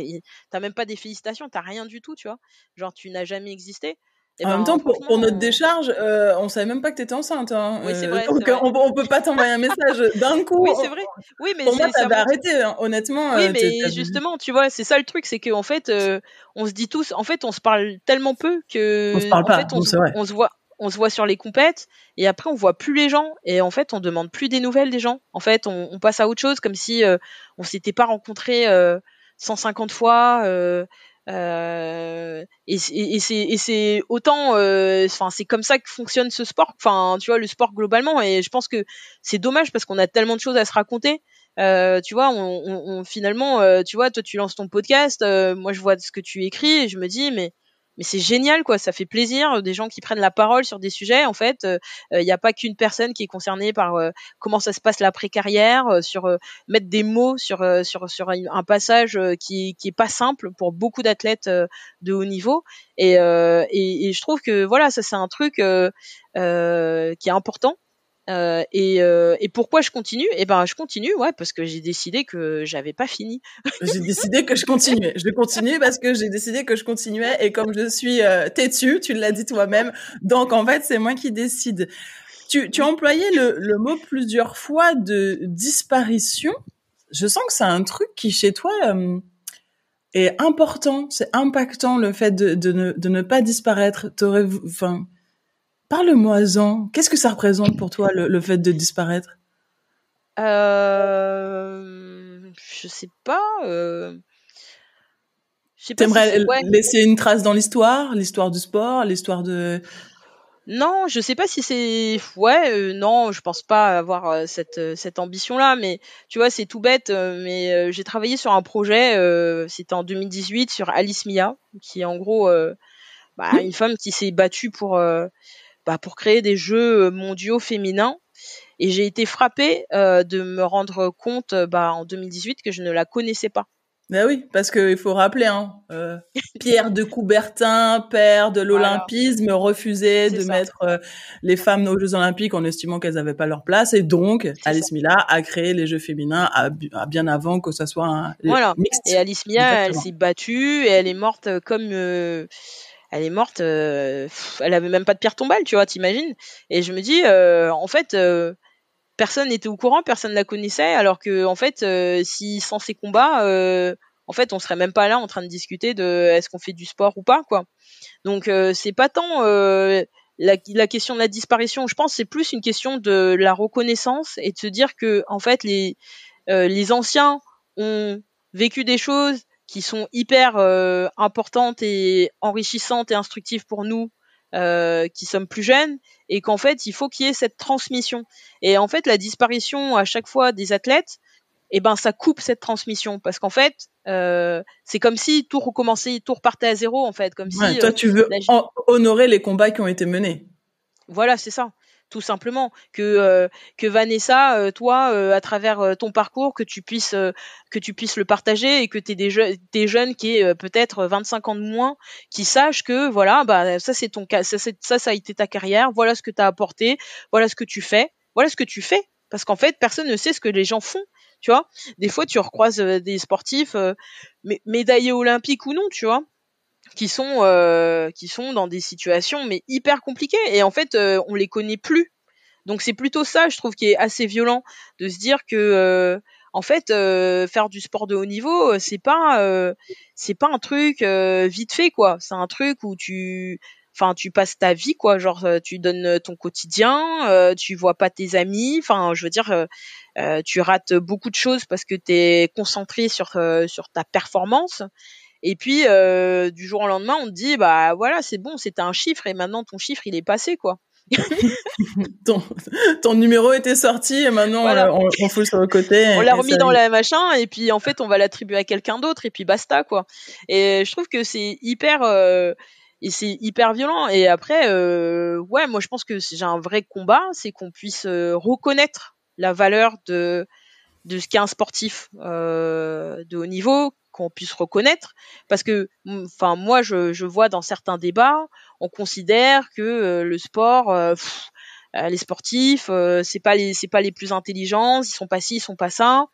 Speaker 2: t'as même pas des félicitations, t'as rien du tout, tu vois. Genre, tu n'as jamais existé. Et ben, en même temps, pour, notre euh,
Speaker 1: décharge, on euh, on savait même pas que tu étais enceinte. Hein, oui, c'est euh, vrai. donc, On, ne peut pas t'envoyer un message d'un coup. Oui, c'est vrai.
Speaker 2: Oui, mais pour moi, arrêter hein, honnêtement. Oui, mais justement, tu vois, c'est ça le truc, c'est qu'en fait, on se dit tous, en fait, on se parle tellement peu que. On se voit. On se voit sur les compètes et après on voit plus les gens et en fait on demande plus des nouvelles des gens. En fait on, passe à autre chose comme si on s'était pas rencontrés 150 fois. Euh, et, et, c'est autant, euh, enfin c'est comme ça que fonctionne ce sport. Enfin, tu vois, le sport globalement. Et je pense que c'est dommage parce qu'on a tellement de choses à se raconter. Euh, tu vois, on, finalement, tu vois, toi tu lances ton podcast, moi je vois ce que tu écris et je me dis mais mais c'est génial quoi ça fait plaisir euh, des gens qui prennent la parole sur des sujets en fait il euh, n'y euh, a pas qu'une personne qui est concernée par comment ça se passe l'après carrière sur mettre des mots sur sur un passage qui qui est pas simple pour beaucoup d'athlètes de haut niveau et, et je trouve que voilà ça c'est un truc qui est important euh, euh, et, pourquoi je continue Eh ben, je continue, ouais, parce que j'ai décidé que j'avais pas fini.
Speaker 1: j'ai décidé que je continuais. Je continue parce que j'ai décidé que je continuais. Et comme je suis euh, têtu, tu l'as dit toi-même, donc en fait, c'est moi qui décide. Tu, as employé le, mot plusieurs fois de disparition. Je sens que c'est un truc qui, chez toi, est important. C'est impactant le fait de, ne, pas disparaître. T'aurais, enfin Parle-moi-en. Qu'est-ce que ça représente pour toi, le, fait de disparaître
Speaker 2: euh, Je sais pas. Euh... T'aimerais laisser une trace dans l'histoire, l'histoire du sport, l'histoire de. Non, je sais pas si c'est ouais, euh, non, je pense pas avoir euh, cette euh, cette ambition là, mais tu vois, c'est tout bête, mais j'ai travaillé sur un projet, c'était en 2018 sur Alice Mia, qui est en gros bah, mmh. une femme qui s'est battue pour bah, pour créer des jeux euh, mondiaux féminins. Et j'ai été frappée euh, de me rendre compte euh, bah, en 2018 que je ne la connaissais pas. Ben oui, parce qu'il faut rappeler,
Speaker 1: hein, Pierre de Coubertin, père de l'Olympisme, refusait de mettre les femmes aux Jeux Olympiques en estimant qu'elles n'avaient pas leur place. Et donc, Alice Mila a créé les Jeux féminins à, bien avant que ce soit un mixte.
Speaker 2: Et Alice Mila, elle s'est battue et elle est morte comme elle est morte, euh, elle avait même pas de pierre tombale, tu vois, t'imagines Et je me dis, euh, en fait, euh, personne n'était au courant, personne ne la connaissait, alors que, en fait, si sans ces combats, en fait, on serait même pas là en train de discuter de est-ce qu'on fait du sport ou pas, quoi. Donc, c'est pas tant la, question de la disparition, je pense, c'est plus une question de la reconnaissance et de se dire que, en fait, les anciens ont vécu des choses, qui sont hyper euh, importantes et enrichissantes et instructives pour nous euh, qui sommes plus jeunes et qu'en fait il faut qu'il y ait cette transmission et en fait la disparition à chaque fois des athlètes et eh ben ça coupe cette transmission parce qu'en fait euh, c'est comme si tout recommençait tout repartait à zéro en fait comme si toi euh, tu veux
Speaker 1: honorer les combats qui ont été menés
Speaker 2: voilà c'est ça tout simplement que euh, que Vanessa euh, toi euh, à travers ton parcours que tu puisses que tu puisses le partager et que tu des, jeunes des jeunes qui est peut-être 25 ans de moins qui sachent que voilà bah ça c'est ton cas ça ça ça a été ta carrière voilà ce que tu as apporté voilà ce que tu fais voilà ce que tu fais parce qu'en fait personne ne sait ce que les gens font tu vois des fois tu recroises des sportifs médaillés olympiques ou non tu vois qui sont euh, qui sont dans des situations mais hyper compliquées et en fait on euh, on les connaît plus. Donc c'est plutôt ça, je trouve, qui est assez violent de se dire que euh, en fait faire du sport de haut niveau c'est pas c'est pas un truc vite fait quoi. C'est un truc où tu enfin tu passes ta vie quoi genre tu donnes ton quotidien tu tu vois pas tes amis enfin je veux dire tu rates beaucoup de choses parce que tu es concentré sur sur ta performance et puis euh, du jour au lendemain, on te dit bah voilà, c'est bon, c'était un chiffre et maintenant ton chiffre il est passé quoi.
Speaker 1: ton, numéro était sorti et maintenant on, on, fout sur le côté. On l'a remis dans la
Speaker 2: machin et puis en fait on va l'attribuer à quelqu'un d'autre et puis basta quoi. Et je trouve que c'est hyper euh, et c'est hyper violent. Et après euh, ouais moi je pense que j'ai un vrai combat, c'est qu'on puisse reconnaître la valeur de de ce qu'est un sportif de haut niveau, qu'on puisse reconnaître, parce que, enfin, moi, je, vois dans certains débats, on considère que euh, le sport, euh, euh, les sportifs, c'est pas les, c'est pas les plus intelligents, ils sont pas ci, ils sont pas ça.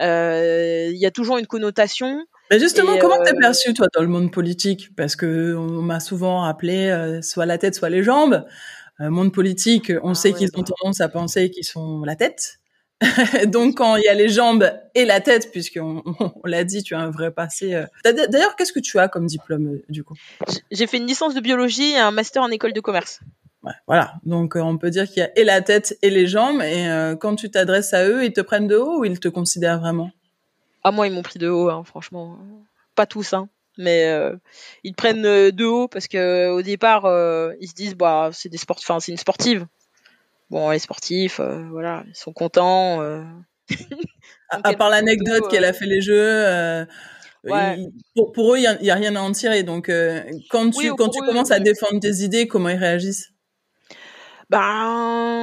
Speaker 2: Il y a toujours une connotation. Mais justement, comment comment as perçu
Speaker 1: toi dans le monde politique Parce que on m'a souvent appelé soit la tête, soit les jambes. monde politique, on ah sait qu'ils ont tendance à penser qu'ils sont la tête Donc quand il y a les jambes et la tête, puisqu'on on, l'a dit, tu as un vrai passé. Euh. D'ailleurs, qu'est-ce que tu as comme diplôme euh, du coup
Speaker 2: J'ai fait une licence de biologie et un master en école de commerce.
Speaker 1: voilà, donc euh, on peut dire qu'il y a et la tête et les jambes. Et quand tu t'adresses à eux, ils te prennent de haut ou ils te considèrent vraiment Ah moi, ils m'ont pris de haut, hein, franchement. Pas tous, hein,
Speaker 2: mais ils ils prennent de haut parce que au départ ils se disent bah c'est des c'est une sportive bon, les sportifs, euh, voilà, ils sont contents. Euh.
Speaker 1: à, part l'anecdote qu'elle a euh. fait les jeux. pour, eux, il n'y a, rien à en tirer. Donc, quand tu, quand tu commences à défendre tes idées, comment ils réagissent
Speaker 2: Ben.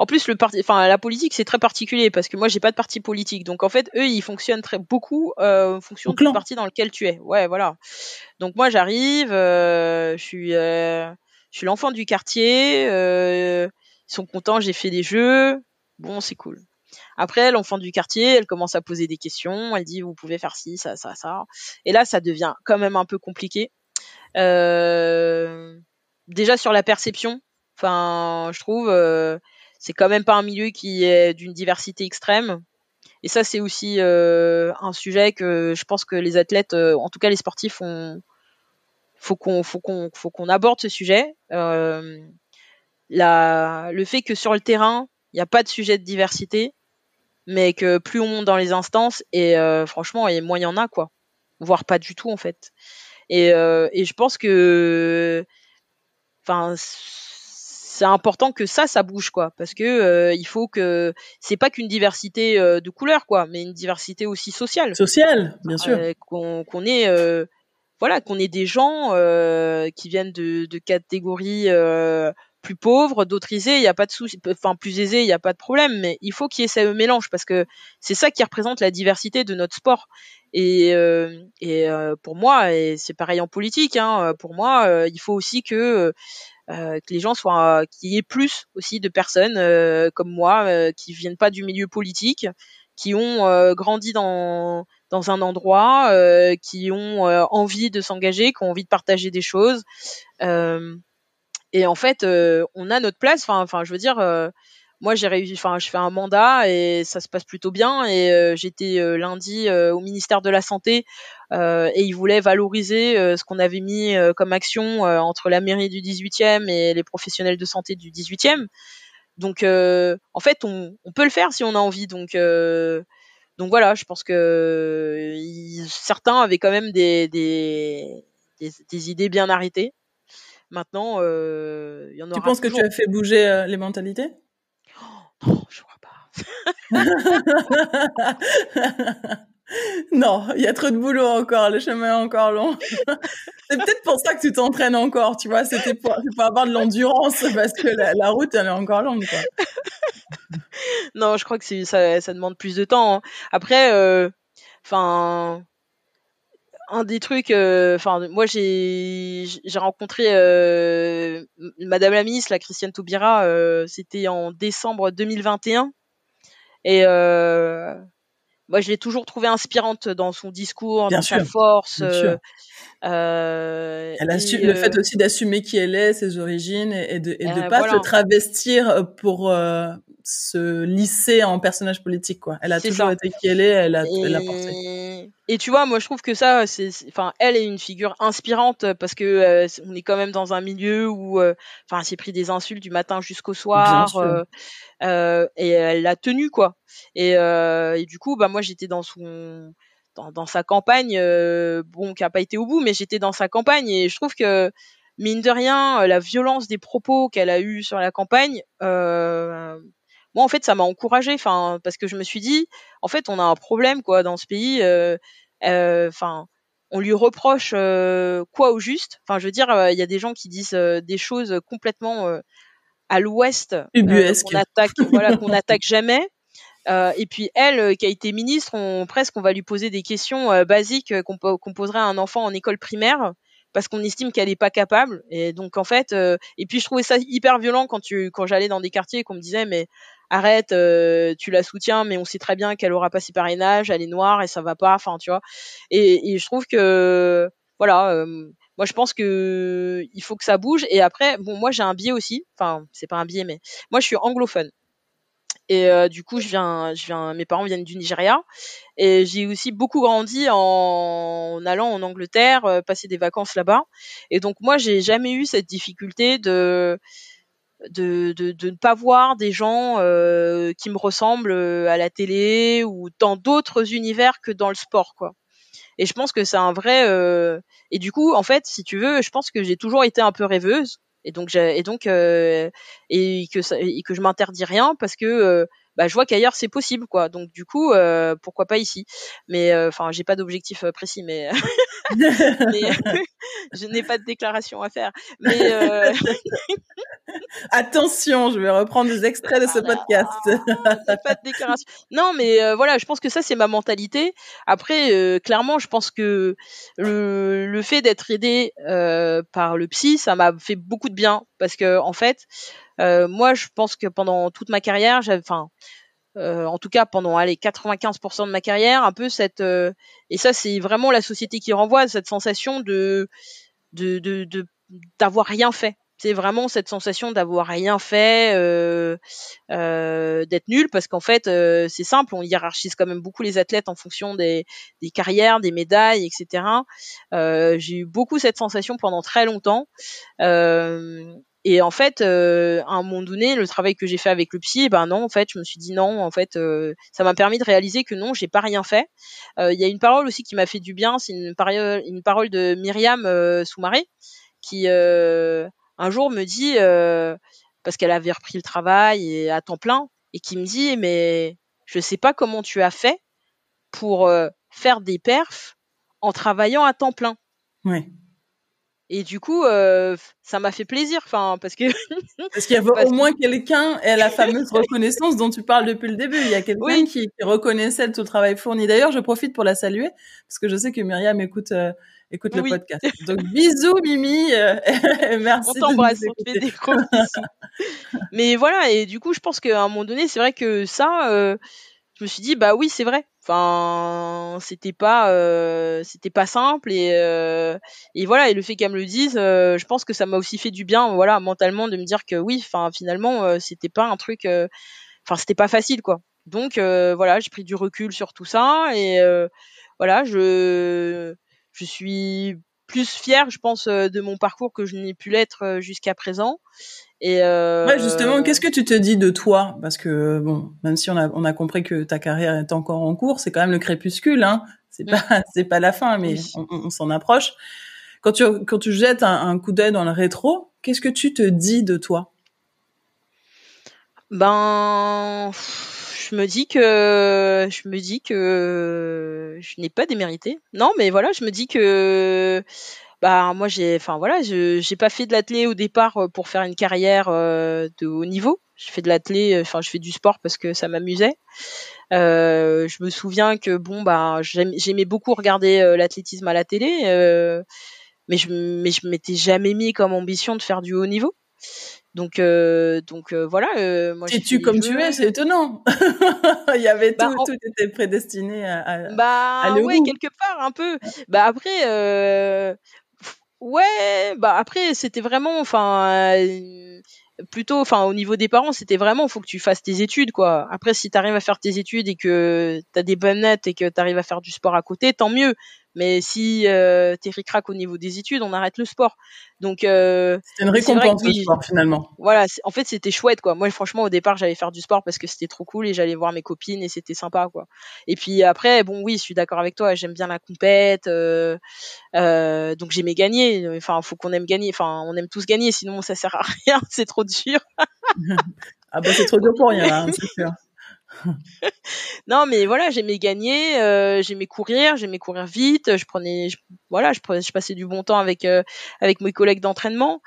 Speaker 2: En plus, le parti, enfin, la politique, c'est très particulier parce que moi, j'ai pas de parti politique. Donc, en fait, eux, ils fonctionnent très beaucoup en fonction du parti dans lequel tu es. Ouais, voilà. Donc, moi, j'arrive, je suis je suis l'enfant du quartier, euh, ils sont contents, j'ai fait des jeux, bon, c'est cool. Après, l'enfant du quartier, elle commence à poser des questions, elle dit, vous pouvez faire ci, ça, ça, ça. Et là, ça devient quand même un peu compliqué. Euh, déjà sur la perception, enfin, je trouve, euh, c'est quand même pas un milieu qui est d'une diversité extrême. Et ça, c'est aussi un sujet que je pense que les athlètes, en tout cas les sportifs, ont, faut qu'on faut qu'on faut qu'on aborde ce sujet. Euh, le fait que sur le terrain, il n'y a pas de sujet de diversité, mais que plus on monte dans les instances et euh, franchement, et moins il y en a quoi, voire pas du tout en fait. Et, euh, je pense que, enfin, c'est important que ça, ça bouge quoi, parce que il faut que c'est pas qu'une diversité de couleur quoi, mais une diversité aussi sociale. Sociale, bien sûr. qu'on ait voilà qu'on ait des gens euh, qui viennent de, catégories euh, plus pauvres, d'autres aisés, il n'y a pas de souci, enfin plus aisés, il n'y a pas de problème, mais il faut qu'il y ait ce mélange parce que c'est ça qui représente la diversité de notre sport. Et, euh, et pour moi, et c'est pareil en politique, hein, pour moi, il faut aussi que, les gens soient, qu'il y ait plus aussi de personnes comme moi qui viennent pas du milieu politique, qui ont grandi dans dans un endroit, euh, qui ont euh, envie de s'engager, qui ont envie de partager des choses. Euh, et en fait, on a notre place. Enfin, enfin, je veux dire moi j'ai réussi enfin je fais un mandat et ça se passe plutôt bien et j'étais lundi au ministère de la santé et ils voulaient valoriser ce qu'on avait mis comme action entre la mairie du 18e et les professionnels de santé du 18e donc en fait on, on, peut le faire si on a envie donc donc voilà, je pense que euh, certains avaient quand même des, idées bien arrêtées. Maintenant, euh, il y en aura. Tu penses que tu as fait bouger euh, les mentalités oh, Non, je crois pas.
Speaker 1: Non, il y a trop de boulot encore, le chemin est encore long. c'est peut-être pour ça que tu t'entraînes encore, tu vois, c'était pour, pour, avoir de l'endurance parce que la, route, elle est encore longue.
Speaker 2: non, je crois que ça, ça demande plus de temps. Hein. Après, euh, enfin, un des trucs, euh, enfin, moi j'ai rencontré euh, Madame la ministre, la Christiane Taubira, c'était en décembre 2021. Et moi je l'ai toujours trouvée inspirante dans son discours, dans sa force. Euh, euh, le euh, fait aussi
Speaker 1: d'assumer qui elle est, ses origines et, de, et pas se travestir pour se lisser en personnage politique, quoi. Elle a toujours été qui elle est, elle a, et...
Speaker 2: elle Et tu vois, moi je trouve que ça, c'est, enfin, elle est une figure inspirante parce que euh, on est quand même dans un milieu où, euh, enfin, s'est pris des insultes du matin jusqu'au soir, euh, et elle l'a tenue, quoi. Et, du coup, bah moi j'étais dans son dans, sa campagne, bon, qui n'a pas été au bout, mais j'étais dans sa campagne et je trouve que, mine de rien, la violence des propos qu'elle a eu sur la campagne, moi en fait ça m'a encouragé enfin parce que je me suis dit en fait on a un problème quoi dans ce pays euh, euh, enfin on lui reproche euh, quoi au juste enfin je veux dire il y a des gens qui disent des choses complètement à l'ouest qu'on attaque attaque jamais et puis elle, qui a été ministre, on, presque on va lui poser des questions basiques qu'on poserait à un enfant en école primaire parce qu'on estime qu'elle n'est pas capable. Et donc en fait, et puis je trouvais ça hyper violent quand tu quand j'allais dans des quartiers qu'on me disait mais arrête, euh, tu la soutiens, mais on sait très bien qu'elle aura pas ses parrainages, elle est noire et ça va pas, enfin tu vois. Et, je trouve que voilà, euh, moi je pense que il faut que ça bouge. Et après, bon, moi j'ai un biais aussi, enfin c'est pas un biais, mais moi je suis anglophone. Et euh, du coup, je viens, je viens, mes parents viennent du Nigeria. Et j'ai aussi beaucoup grandi en, allant en Angleterre, passer des vacances là-bas. Et donc moi, j'ai jamais eu cette difficulté de de, de, ne pas voir des gens euh, qui me ressemblent euh, à la télé ou dans d'autres univers que dans le sport quoi et je pense que c'est un vrai euh, et du coup en fait si tu veux je pense que j'ai toujours été un peu rêveuse et donc et donc et que ça... et que je m'interdis rien parce que bah, je vois qu'ailleurs c'est possible, quoi. Donc du coup, euh, pourquoi pas ici Mais euh, enfin, j'ai pas d'objectif euh, précis, mais, je n'ai pas de déclaration à faire. Mais attention, je vais reprendre des extraits de ce podcast. pas de déclaration. Non, mais voilà, je pense que ça c'est ma mentalité. Après, clairement, je pense que le, le fait d'être aidé par le psy, ça m'a fait beaucoup de bien parce que en fait, euh, moi, je pense que pendant toute ma carrière, enfin, euh, en tout cas pendant allez 95% de ma carrière, un peu cette euh, et ça c'est vraiment la société qui renvoie cette sensation de d'avoir rien fait. C'est vraiment cette sensation d'avoir rien fait, d'être nul, parce qu'en fait c'est simple, on hiérarchise quand même beaucoup les athlètes en fonction des carrières, des médailles, etc. J'ai eu beaucoup cette sensation pendant très longtemps. Et en fait, euh, à un moment donné, le travail que j'ai fait avec le psy, ben non, en fait, je me suis dit non, en fait, euh, ça m'a permis de réaliser que non, j'ai pas rien fait. Euh, il y a une parole aussi qui m'a fait du bien, c'est une, parole, de Myriam Soumaré qui un jour me dit parce qu'elle avait repris le travail à temps plein et qui me dit mais je sais pas comment tu as fait pour faire des perfs en travaillant à temps plein. Ouais. Et du coup, euh, ça m'a fait plaisir, enfin, parce que. parce qu'il y avait au moins quelqu'un, et la fameuse reconnaissance dont tu parles
Speaker 1: depuis le début. Il y a quelqu'un qui, reconnaissait tout le travail fourni. D'ailleurs, je profite pour la saluer, parce que je sais que Myriam écoute, euh, écoute le podcast. Donc, bisous, Mimi. Euh, merci. On t'embrasse,
Speaker 2: on fait des Mais voilà, et du coup, je pense qu'à un moment donné, c'est vrai que ça, je me suis dit, bah oui, c'est vrai. Enfin, c'était pas, euh, c'était pas simple euh, et, voilà. Et le fait qu'elle me le dise, euh, je pense que ça m'a aussi fait du bien, voilà, mentalement, de me dire que oui, enfin, finalement, c'était pas un truc, enfin, c'était pas facile, quoi. Donc voilà, j'ai pris du recul sur tout ça et voilà, je, je suis plus fière, je pense, de mon parcours que je n'ai pu l'être jusqu'à présent. Et euh, ouais, justement, qu'est-ce
Speaker 1: que tu te dis de toi Parce que bon, même si on a, compris que ta carrière est encore en cours, c'est quand même le crépuscule, hein. C'est mm. pas c'est pas la fin, mais on, s'en approche. Quand tu quand tu jettes un, un coup d'œil dans le rétro, qu'est-ce que tu te dis de toi
Speaker 2: Ben, je me dis que je me dis que je n'ai pas démérité. Non, mais voilà, je me dis que bah moi j'ai, enfin voilà, je j'ai pas fait de l'athlé au départ euh, pour faire une carrière euh, de haut niveau. Je fais de l'athlé, euh, enfin je fais du sport parce que ça m'amusait. Euh, je me souviens que bon bah j'aimais beaucoup regarder l'athlétisme à la télé, mais je mais je m'étais jamais mis comme ambition de faire du haut niveau. Donc, donc voilà. moi, tu comme tu es, c'est étonnant. Il y avait bah, tout, tout était prédestiné à. à bah ouais, quelque part un peu. Bah après, Ouais, bah après c'était vraiment, enfin euh, plutôt, enfin au niveau des parents c'était vraiment, faut que tu fasses tes études quoi. Après si t'arrives à faire tes études et que t'as des bonnes notes et que t'arrives à faire du sport à côté, tant mieux. Mais si euh, t'es au niveau des études, on arrête le sport. Donc euh, c'est une récompense le sport finalement. Voilà, en fait c'était chouette quoi. Moi franchement au départ j'allais faire du sport parce que c'était trop cool et j'allais voir mes copines et c'était sympa quoi. Et puis après bon oui je suis d'accord avec toi, j'aime bien la compète, euh, euh, donc j'aimais gagner. Enfin faut qu'on aime gagner, enfin on aime tous gagner sinon ça sert à rien, c'est trop dur. ah bah c'est trop dur
Speaker 1: pour rien, hein, c'est sûr.
Speaker 2: non, mais voilà, j'aimais gagner, euh, j'aimais courir, j'aimais courir vite. Je prenais, voilà, je, passais du bon temps avec euh, avec mes collègues d'entraînement.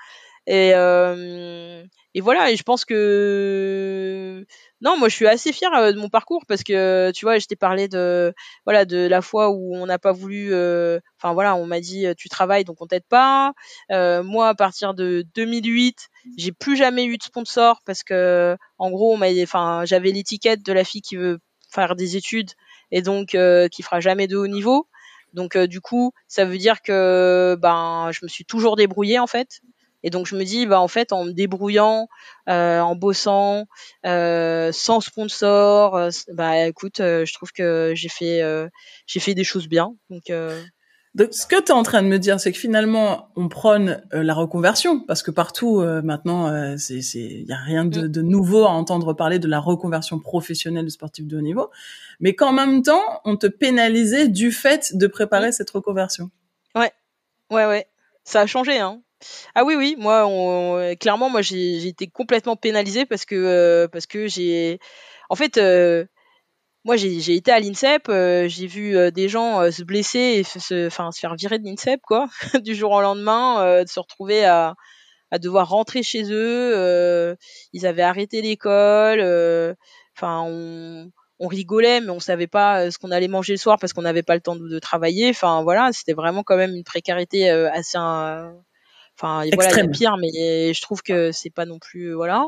Speaker 2: Et, euh, et voilà, et je pense que non, moi je suis assez fière euh, de mon parcours parce que euh, tu vois, je t'ai parlé de voilà de la fois où on n'a pas voulu, euh, enfin voilà, on m'a dit tu travailles donc on t'aide pas. moi, à partir de 2008, j'ai plus jamais eu de sponsor parce que en gros, on enfin j'avais l'étiquette de la fille qui veut faire des études et donc qui fera jamais de haut niveau. Donc du coup, ça veut dire que ben je me suis toujours débrouillée en fait. Et donc je me dis, bah en fait, en me débrouillant, euh, en bossant, euh, sans sponsor, euh, bah écoute, je trouve que j'ai fait j'ai fait des choses bien. Donc ce
Speaker 1: que tu es en train de me dire, c'est que finalement, on prône la reconversion, parce que partout, maintenant, il n'y a rien mm. de, nouveau à entendre parler de la reconversion professionnelle de sportif de haut niveau, mais qu'en même temps, on te pénalisait du fait de préparer mm. cette
Speaker 2: reconversion. Ouais, ouais, ouais. Ça a changé, hein. Ah oui, oui, moi, clairement, moi, j'ai, été complètement pénalisée parce que, euh, parce que j'ai. En fait, euh, moi, j'ai, été à l'INSEP, euh, j'ai vu des gens se blesser et se, se faire virer de l'INSEP, quoi, du jour au lendemain, se retrouver à, à devoir rentrer chez eux. ils avaient arrêté l'école. Enfin, on rigolait, mais on savait pas ce qu'on allait manger le soir parce qu'on n'avait pas le temps de, de, travailler. Enfin voilà, c'était vraiment quand même une précarité assez Enfin, voilà, il y pire, mais je trouve que c'est pas non plus voilà.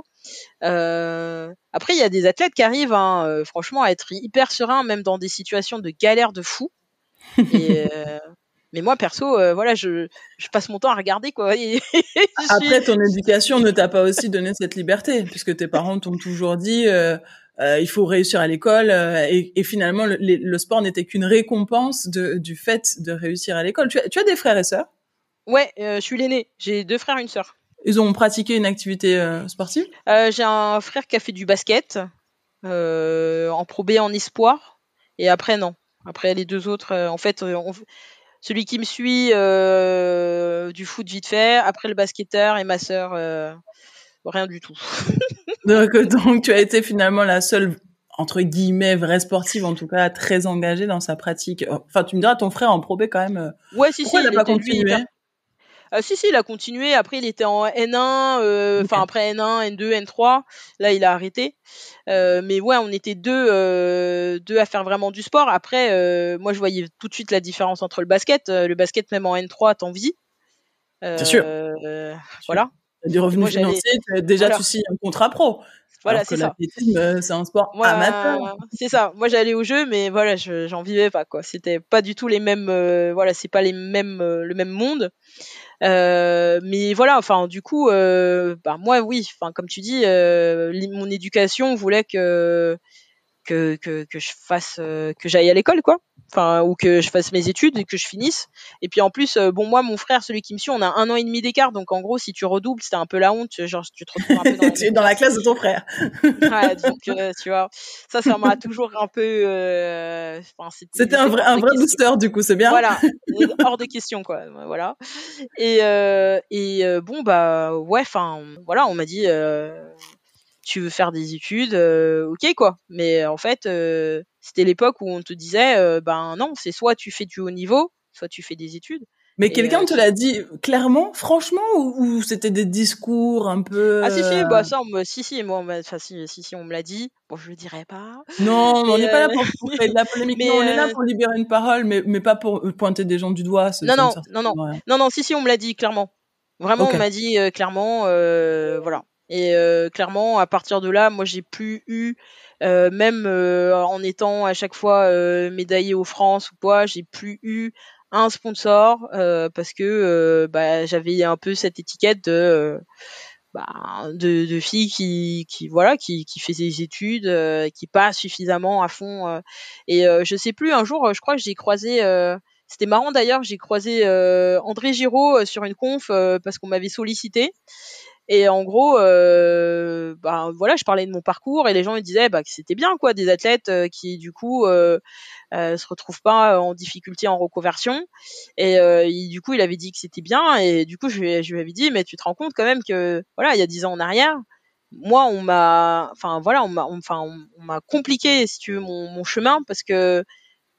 Speaker 2: Euh, après, il y a des athlètes qui arrivent, hein, euh, franchement, à être hyper sereins, même dans des situations de galère de fou. Euh, mais moi, perso, voilà, je, passe mon temps à regarder quoi. après, ton
Speaker 1: éducation ne t'a pas aussi donné cette liberté, puisque tes parents t'ont toujours dit. il faut réussir à l'école et, finalement le, sport n'était qu'une récompense du fait de réussir à l'école. tu, as des frères et sœurs
Speaker 2: Ouais, euh, je suis l'aîné. J'ai deux frères et une sœur.
Speaker 1: Ils ont pratiqué une activité euh, sportive
Speaker 2: euh, J'ai un frère qui a fait du basket en probé en espoir et après non. Après les deux autres, en fait, celui qui me suit du foot vite fait, après le basketteur et ma sœur rien du tout.
Speaker 1: donc, tu as été finalement la seule, entre guillemets, vraie sportive, en tout cas, très engagée dans sa pratique. Enfin, tu me diras, ton frère en probé quand même.
Speaker 2: Ouais, si, il n'a pas continué ah, si, si, il a continué. Après, il était en N1, euh, enfin après N1, N2, N3. Là, il a arrêté. Euh, mais ouais, on était deux, euh, deux à faire vraiment du sport. Après, moi, je voyais tout de suite la différence entre le basket. le basket, même en N3, t'en vis. C'est sûr. voilà. Du des revenus financiers, déjà tu signes un
Speaker 1: contrat pro. Voilà, c'est ça. C'est un sport amateur.
Speaker 2: C'est ça. Moi, j'allais au jeu, mais voilà, j'en vivais pas quoi. C'était pas du tout les mêmes. voilà, c'est pas les mêmes, le même monde. Euh, mais voilà, enfin du coup, euh, bah, moi oui, enfin comme tu dis, euh, mon éducation voulait que que, que, que je fasse que j'aille à l'école quoi enfin ou que je fasse mes études et que je finisse et puis en plus euh, bon moi mon frère celui qui me suit on a un an et demi d'écart donc en gros si tu redoubles c'était un peu la honte genre tu te retrouves un peu dans, es dans la classe de ton frère ouais, donc euh, tu vois ça ça m'a toujours un peu euh, c'était un vrai
Speaker 1: booster du coup c'est bien voilà
Speaker 2: hors de question quoi voilà et et bon bah ouais enfin voilà on m'a dit tu veux faire des études ok quoi mais en fait c'était l'époque où on te disait, euh, ben non, c'est soit tu fais du haut niveau, soit tu fais des études. Mais quelqu'un euh, te l'a dit
Speaker 1: clairement, franchement, ou, c'était des discours un peu Ah si si, bah euh, ça,
Speaker 2: on me, si si, moi, si, si si, on me l'a dit. Bon, je le dirais pas. Non, mais on n'est pas là pour,
Speaker 1: faire de la polémique. on est là pour libérer une parole, mais, mais pas pour pointer des gens du doigt. Non non non non
Speaker 2: non non, si si, on me l'a dit clairement. Vraiment, on m'a dit clairement, voilà. Et clairement, à partir de là, moi, j'ai plus eu euh, même euh, en étant à chaque fois euh, médaillé aux France ou quoi, j'ai plus eu un sponsor parce que bah, j'avais un peu cette étiquette de bah, fille de, qui, qui voilà qui, qui fait des études qui passe suffisamment à fond et je je sais plus un jour je crois que j'ai croisé c'était marrant d'ailleurs j'ai croisé André Giraud sur une conf parce qu'on m'avait sollicité et en gros ben, voilà, je parlais de mon parcours et les gens me disaient bah, que c'était bien quoi, des athlètes euh, qui du coup euh, euh se retrouvent pas euh, en difficulté en reconversion. Et du coup, il avait dit que c'était bien et du coup, je, lui avais dit mais tu te rends compte quand même que voilà, il y a dix ans en arrière, moi on m'a, enfin voilà, on enfin on, m'a compliqué si tu mon, chemin parce que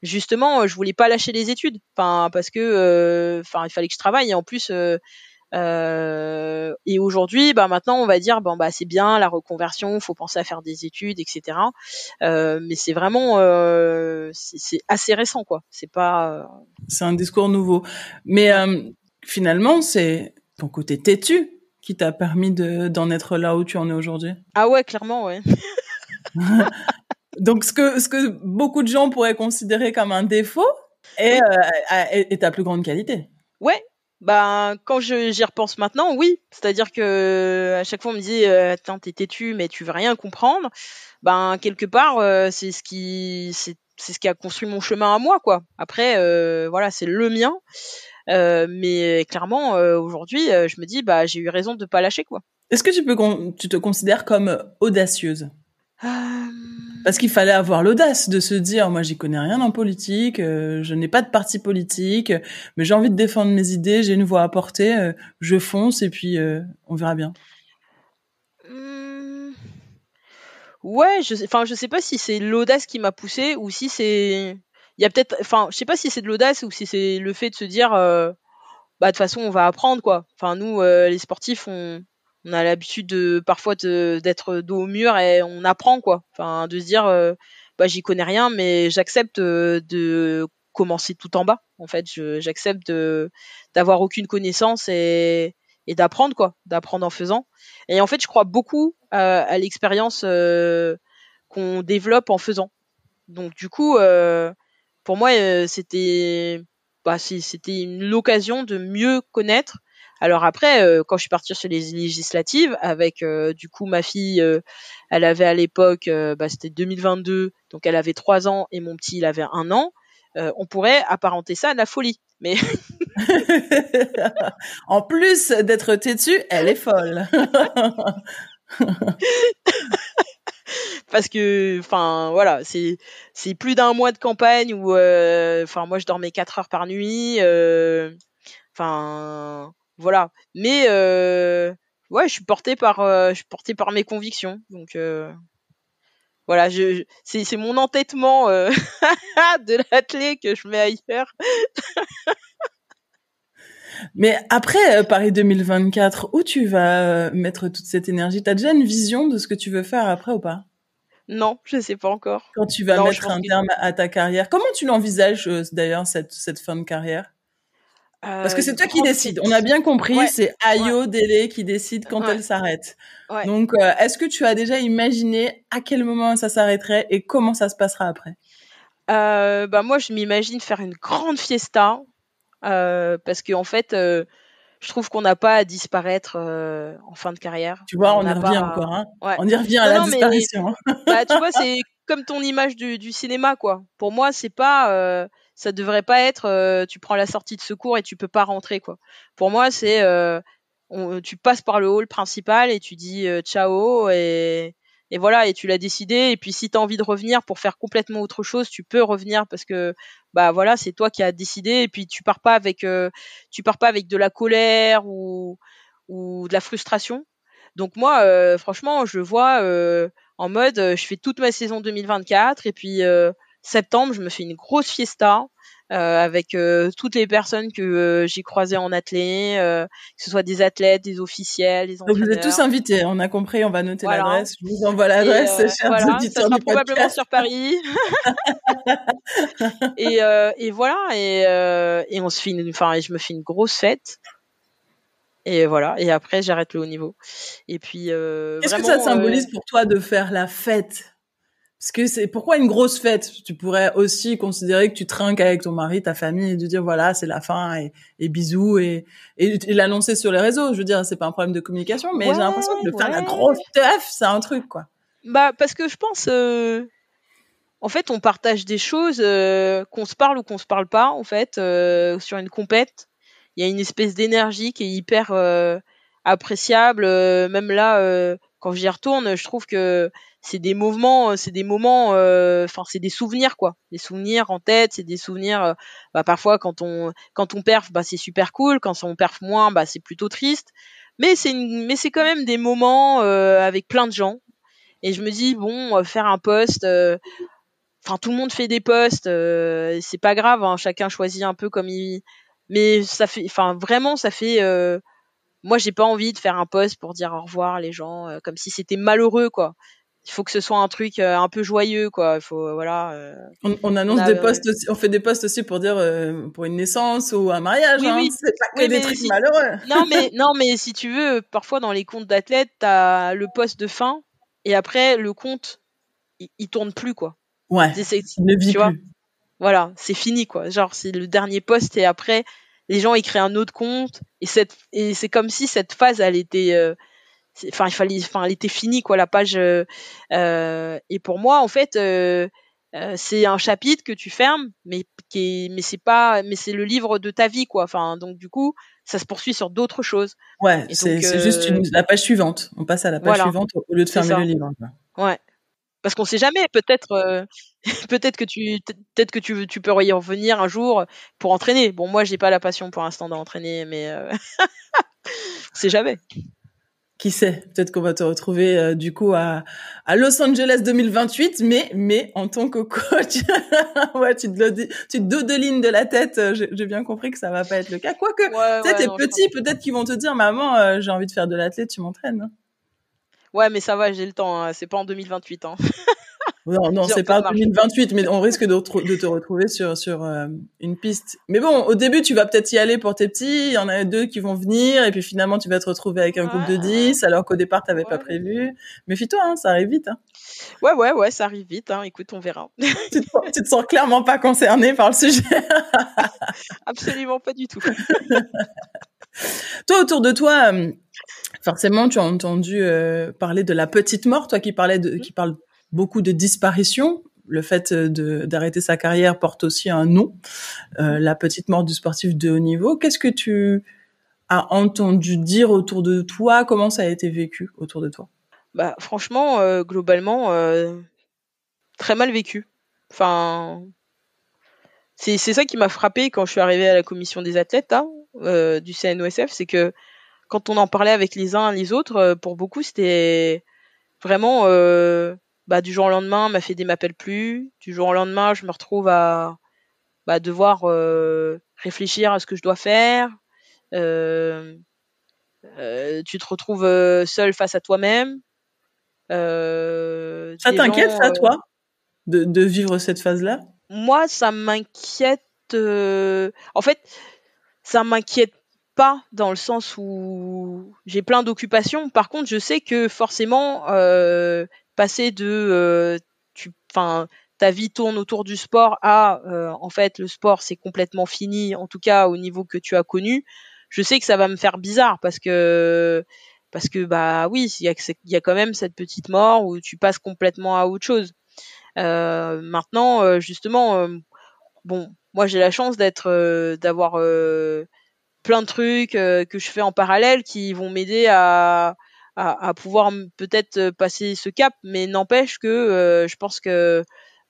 Speaker 2: justement, je voulais pas lâcher les études, parce que, enfin il fallait que je travaille et en plus euh, et aujourd'hui, bah, maintenant, on va dire, bon bah c'est bien la reconversion, faut penser à faire des études, etc. Euh, mais c'est vraiment, euh, c'est assez récent, quoi. C'est pas.
Speaker 1: C'est un discours nouveau, mais finalement, c'est ton côté têtu qui t'a permis d'en être là où tu en es aujourd'hui.
Speaker 2: Ah ouais, clairement, ouais.
Speaker 1: Donc ce que ce que beaucoup de gens pourraient considérer comme un défaut est, est ta plus grande qualité.
Speaker 2: Ouais, ben, quand j'y repense maintenant, oui. C'est-à-dire que à chaque fois on me dit euh, attends t'es têtu mais tu veux rien comprendre. Ben quelque part euh, c'est ce qui c'est ce qui a construit mon chemin à moi quoi. Après euh, voilà c'est le mien, mais clairement aujourd'hui je me dis bah j'ai eu raison de pas lâcher quoi.
Speaker 1: Est-ce que tu peux tu te considères comme audacieuse euh, Parce qu'il fallait avoir l'audace de se dire, moi j'y connais rien en politique, euh, je n'ai pas de parti politique, mais j'ai envie de défendre mes idées, j'ai une voix à porter, euh, je fonce et puis on verra bien.
Speaker 2: Ouais, je ne je sais pas si c'est l'audace qui m'a poussé ou si c'est... Il y peut-être... Enfin, je sais pas si c'est de l'audace ou si c'est le fait de se dire, bah de toute façon on va apprendre quoi. Enfin nous, les sportifs, on on a l'habitude de parfois d'être dos au mur et on apprend quoi. Enfin, de se dire, euh, bah j'y connais rien, mais j'accepte euh, de commencer tout en bas. En fait, j'accepte d'avoir aucune connaissance et, d'apprendre quoi, d'apprendre en faisant. Et en fait, je crois beaucoup à, l'expérience euh, qu'on développe en faisant. Donc du coup, pour moi, c'était bah, c'était l'occasion de mieux connaître alors après, euh, quand je suis partie sur les législatives, avec euh, du coup ma fille, euh, elle avait à l'époque, bah, c'était 2022, donc elle avait trois ans et mon petit il avait un an. on pourrait apparenter ça à la folie, mais en plus d'être têtue, elle est folle. parce que enfin voilà c'est plus d'un mois de campagne où enfin moi je dormais quatre heures par nuit enfin voilà. Mais euh, ouais, je suis porté par, euh, je porté par mes convictions. Donc euh, voilà, c'est mon entêtement de l'athlète que je mets ailleurs.
Speaker 1: Mais après Paris 2024, où tu vas mettre toute cette énergie T'as déjà une vision de ce que tu veux faire après ou pas
Speaker 2: Non, je sais
Speaker 1: pas encore. Quand tu vas mettre un terme à ta carrière, comment tu l'envisages d'ailleurs cette, cette fin de carrière
Speaker 2: parce que euh, c'est toi qui décides. On a bien compris, c'est
Speaker 1: Ayo Délé qui décide quand elle s'arrête. Donc, euh, est-ce que tu as déjà imaginé à quel moment ça s'arrêterait et comment ça se passera après
Speaker 2: euh, bah moi, je m'imagine faire une grande fiesta parce qu'en en fait, je trouve qu'on n'a pas à disparaître en fin de carrière. Tu vois, on, y revient encore. Hein. on y revient à la disparition. Hein. Bah, tu vois, c'est comme ton image du, du, cinéma, quoi. Pour moi, c'est pas ça devrait pas être euh, tu prends la sortie de secours et tu peux pas rentrer quoi. Pour moi, c'est euh, tu passes par le hall principal et tu dis euh, ciao et, et voilà et tu l'as décidé et puis si tu as envie de revenir pour faire complètement autre chose, tu peux revenir parce que bah voilà, c'est toi qui as décidé et puis tu pars pas avec euh, tu pars pas avec de la colère ou ou de la frustration. Donc moi franchement, je vois en mode je fais toute ma saison 2024 et puis septembre, je me fais une grosse fiesta. Euh, avec euh, toutes les personnes que euh, j'ai croisées en athlée, que ce soit des athlètes, des officiels, des entraîneurs. vous êtes tous
Speaker 1: invités, on a compris, on va noter l'adresse. Je vous envoie l'adresse, chers voilà, ça sera probablement sur Paris.
Speaker 2: et, voilà, et, et, on se fait une, je me fais une grosse fête. Et voilà. Et après, j'arrête le haut niveau. Et puis, qu'est-ce que ça symbolise
Speaker 1: pour toi de faire la fête c'est pourquoi une grosse fête Tu pourrais aussi considérer que tu trinques avec ton mari, ta famille, et de dire voilà, c'est la fin et, bisous et, et, l'annoncer sur les réseaux. Je veux dire, c'est pas un problème de communication, mais j'ai l'impression que de faire la grosse
Speaker 2: teuf, c'est un truc quoi. Bah parce que je pense, euh, en fait, on partage des choses euh, qu'on se parle ou qu'on se parle pas. En fait, euh, sur une compète, il y a une espèce d'énergie qui est hyper appréciable. même là, quand j'y retourne, je trouve que c'est des mouvements, euh, c'est des moments, euh, enfin c'est des souvenirs quoi, des souvenirs en tête, c'est des souvenirs. Euh, bah, parfois quand on quand on perf, bah c'est super cool, quand on perf moins, bah c'est plutôt triste. Mais c'est mais c'est quand même des moments avec plein de gens. Et je me dis bon, faire un poste. Enfin, tout le monde fait des postes, c'est pas grave. Hein. chacun choisit un peu comme il. Mais ça fait, enfin, vraiment, ça fait moi j'ai pas envie de faire un poste pour dire au revoir les gens comme si c'était malheureux quoi il faut que ce soit un truc euh, un peu joyeux quoi il faut voilà euh, on, annonce des euh, postes
Speaker 1: on fait des postes aussi pour dire pour une naissance ou
Speaker 2: un mariage oui, hein. oui. c'est pas que des trucs malheureux non mais non mais si tu veux parfois dans les comptes d'athlètes t'as le poste de fin et après le compte il, tourne plus quoi ouais ne vit plus. vois voilà c'est fini quoi genre c'est le dernier poste et après les gens ils créent un autre compte et cette et c'est comme si cette phase elle était enfin il fallait enfin elle était finie quoi la page euh, euh, et pour moi en fait euh, c'est un chapitre que tu fermes mais qui mais c'est pas mais c'est le livre de ta vie quoi enfin donc du coup ça se poursuit sur d'autres choses
Speaker 1: ouais c'est juste la page suivante on passe à la page suivante au lieu de fermer le livre
Speaker 2: ouais parce qu'on sait jamais peut-être peut-être que tu peut-être que tu tu peux y revenir un jour pour entraîner bon moi j'ai pas la passion pour l'instant d'entraîner mais c'est jamais
Speaker 1: qui sait, peut-être qu'on va te retrouver euh, du coup à, à, Los Angeles 2028, mais mais en tant que coach, ouais, tu te tu dodelines de la tête. Euh, j'ai bien compris que ça va pas être le cas. Quoique, ouais, tu t'es petit, peut-être qu'ils vont te dire, maman, euh, j'ai envie de faire de l'athlète, tu m'entraînes. Hein.
Speaker 2: Ouais, mais ça va, j'ai le temps. Hein. C'est pas en 2028. Hein.
Speaker 1: Non, non, c'est pas 2028, mais on risque de, te retrouver sur, sur euh, une piste. Mais bon, au début, tu vas peut-être y aller pour tes petits, il y en a deux qui vont venir, et puis finalement, tu vas te retrouver avec un groupe de 10, ah. alors qu'au départ, tu n'avais pas prévu. Méfie-toi, hein, ça arrive vite. Hein.
Speaker 2: Ouais, ouais, ouais, ça arrive vite. Hein. Écoute, on verra.
Speaker 1: tu, te, sens clairement pas concerné par le sujet. Absolument pas
Speaker 2: du tout.
Speaker 1: toi, autour de toi, euh, forcément, tu as entendu euh, parler de la petite mort, toi qui, parlais de, qui mmh. parle beaucoup de disparitions. Le fait euh, d'arrêter sa carrière porte aussi un nom, euh, la petite mort du sportif de haut niveau. Qu'est-ce que tu as entendu dire autour de toi Comment ça a été vécu autour de toi
Speaker 2: Bah franchement, euh, globalement, très mal vécu. Enfin, c'est ça qui m'a frappé quand je suis arrivée à la commission des athlètes hein, du CNOSF, c'est que quand on en parlait avec les uns les autres, pour beaucoup c'était vraiment bah, du jour au lendemain, ma Fédé m'appelle plus. Du jour au lendemain, je me retrouve à bah, devoir euh, réfléchir à ce que je dois faire. Euh, euh, tu te retrouves seul face à toi-même. ça t'inquiète, ça, toi,
Speaker 1: de, vivre cette phase-là
Speaker 2: Moi, ça m'inquiète. en fait, ça m'inquiète pas dans le sens où j'ai plein d'occupations. Par contre, je sais que forcément, passer de euh, tu enfin ta vie tourne autour du sport à euh, en fait le sport c'est complètement fini en tout cas au niveau que tu as connu je sais que ça va me faire bizarre parce que parce que bah oui il y a quand même cette petite mort où tu passes complètement à autre chose euh, maintenant justement bon moi j'ai la chance d'être d'avoir plein de trucs que je fais en parallèle qui vont m'aider à à, à pouvoir peut-être euh, passer ce cap, mais n'empêche que euh, je pense que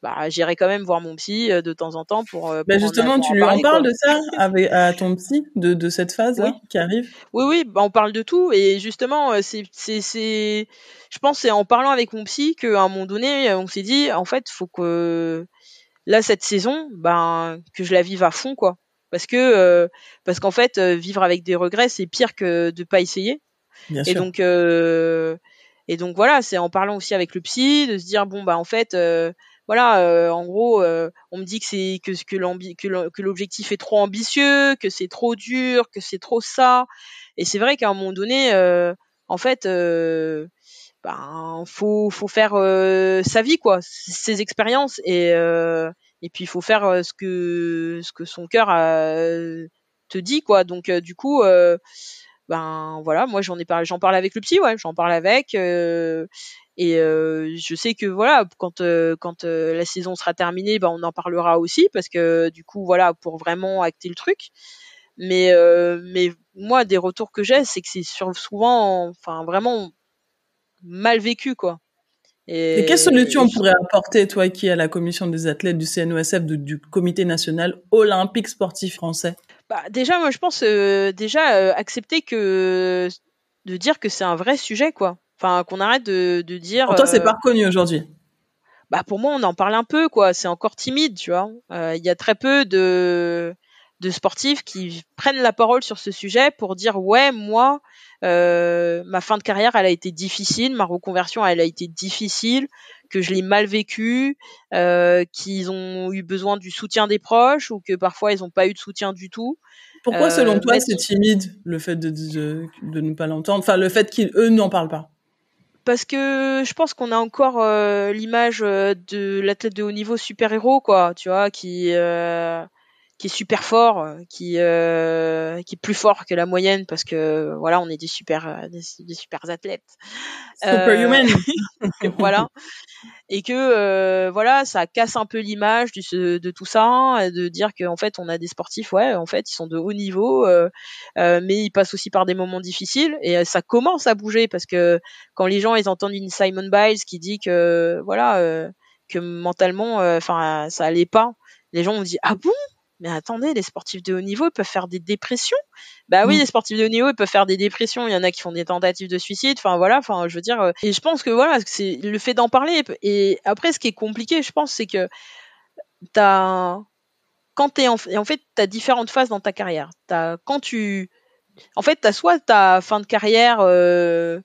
Speaker 2: bah, j'irai quand même voir mon psy euh, de temps en temps pour. Bah, justement, tu lui en parles de
Speaker 1: ça avec, à ton psy de, de cette phase
Speaker 2: qui arrive. Oui, oui, bah on parle de tout et justement, c'est, c'est, c'est, je pense, c'est en parlant avec mon psy qu'à un moment donné, on s'est dit, en fait, faut que là cette saison, ben que je la vive à fond, quoi. Parce que, parce qu'en fait, vivre avec des regrets, c'est pire que de pas essayer et donc euh, et donc voilà, c'est en parlant aussi avec le psy de se dire bon bah en fait euh, voilà, euh, en gros, on me dit que c'est que que l'objectif est trop ambitieux, que c'est trop dur, que c'est trop ça. Et c'est vrai qu'à un moment donné, en fait, ben faut faut faire sa vie quoi, ses expériences et et puis il faut faire ce que ce que son cœur te dit quoi. Donc du coup ben voilà, moi j'en ai parlé, j'en parle avec le psy, ouais, j'en parle avec. Euh, et euh, je sais que voilà, quand euh, quand la saison sera terminée, ben on en parlera aussi parce que du coup voilà, pour vraiment acter le truc. Mais mais moi des retours que j'ai, c'est que c'est souvent, enfin vraiment mal vécu quoi. Et, et quelles tu en pourrait
Speaker 1: apporter, toi qui es à la commission des athlètes du CNOSF, e du Comité national olympique sportif français
Speaker 2: bah déjà, moi je pense euh, déjà euh, accepter que de dire que c'est un vrai sujet quoi. Enfin qu'on arrête de, de dire. Pour toi, c'est euh, pas reconnu aujourd'hui. Bah pour moi, on en parle un peu quoi. C'est encore timide, tu vois. Il y a très peu de de sportifs qui prennent la parole sur ce sujet pour dire ouais moi euh, ma fin de carrière elle a été difficile, ma reconversion elle a été difficile, que je l'ai mal vécu, euh, qu'ils ont eu besoin du soutien des proches ou que parfois ils n'ont pas eu de soutien du tout. Pourquoi euh, selon toi c'est
Speaker 1: timide le fait de, de, ne pas l'entendre, enfin le fait qu'ils n'en parlent
Speaker 2: pas parce que je pense qu'on a encore l'image de l'athlète de haut niveau super héros quoi tu vois qui qui est super fort, euh, qui euh, qui est plus fort que la moyenne parce que voilà, on est des super euh, des, super athlètes. Superhuman. voilà. Et que voilà, ça casse un peu l'image de, de tout ça, hein, de dire qu'en fait on a des sportifs, ouais, en fait ils sont de haut niveau, mais ils passent aussi par des moments difficiles et ça commence à bouger parce que quand les gens ils entendent une Simon Biles qui dit que voilà que mentalement, enfin ça allait pas, les gens ont dit ah bon mais attendez, les sportifs de haut niveau peuvent faire des dépressions. Bah oui, mm. les sportifs de haut niveau ils peuvent faire des dépressions. Il y en a qui font des tentatives de suicide. Enfin voilà, enfin je veux dire. Euh, et je pense que voilà, c'est le fait d'en parler. Et après, ce qui est compliqué, je pense, c'est que t'as quand t'es en, fait t'as différentes phases dans ta carrière. T'as quand tu, en fait, t'as soit ta fin de carrière euh,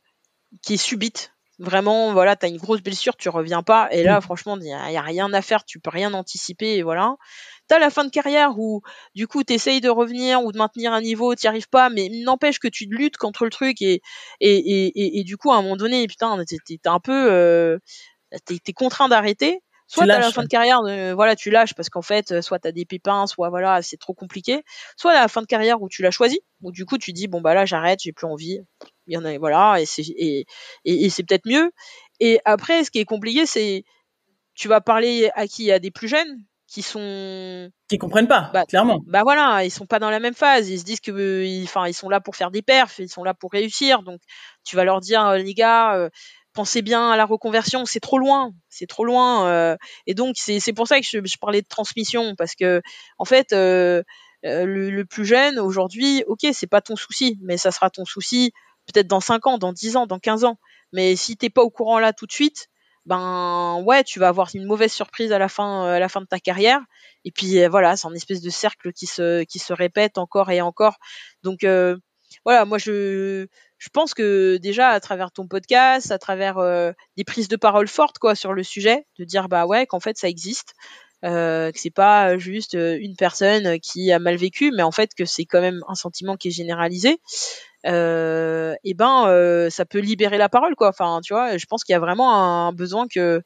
Speaker 2: qui est subite vraiment voilà t'as une grosse blessure tu reviens pas et là mm. franchement il y, a rien à faire tu peux rien anticiper et voilà t'as la fin de carrière où du coup t'essayes de revenir ou de maintenir un niveau t'y arrives pas mais n'empêche que tu luttes contre le truc et et, et, et, du coup à un moment donné putain t'es un peu euh, t'es contraint d'arrêter soit t'as la fin de carrière voilà tu lâches parce qu'en fait soit t'as des pépins soit voilà c'est trop compliqué soit la fin de carrière où tu l'as choisi où du coup tu dis bon bah là j'arrête j'ai plus envie il y en a, voilà, et c'est, et, et, c'est peut-être mieux. Et après, ce qui est compliqué, c'est tu vas parler à qui À des plus jeunes qui sont qui comprennent pas bah, clairement bah voilà ils sont pas dans la même phase ils se disent que enfin ils, sont là pour faire des perfs ils sont là pour réussir donc tu vas leur dire euh, les gars euh, pensez bien à la reconversion c'est trop loin c'est trop loin euh. et donc c'est pour ça que je, parlais de transmission parce que en fait le, le, plus jeune aujourd'hui ok c'est pas ton souci mais ça sera ton souci peut-être dans 5 ans, dans 10 ans, dans 15 ans. Mais si tu t'es pas au courant là tout de suite, ben ouais, tu vas avoir une mauvaise surprise à la fin, euh, de ta carrière. Et puis euh, voilà, c'est un espèce de cercle qui se, répète encore et encore. Donc euh, voilà, moi je, pense que déjà à travers ton podcast, à travers des prises de parole fortes quoi sur le sujet, de dire bah ouais qu'en fait ça existe. que que c'est pas juste une personne qui a mal vécu, mais en fait que c'est quand même un sentiment qui est généralisé euh, et ben euh, ça peut libérer la parole quoi. Enfin, tu vois, je pense qu'il y a vraiment un besoin que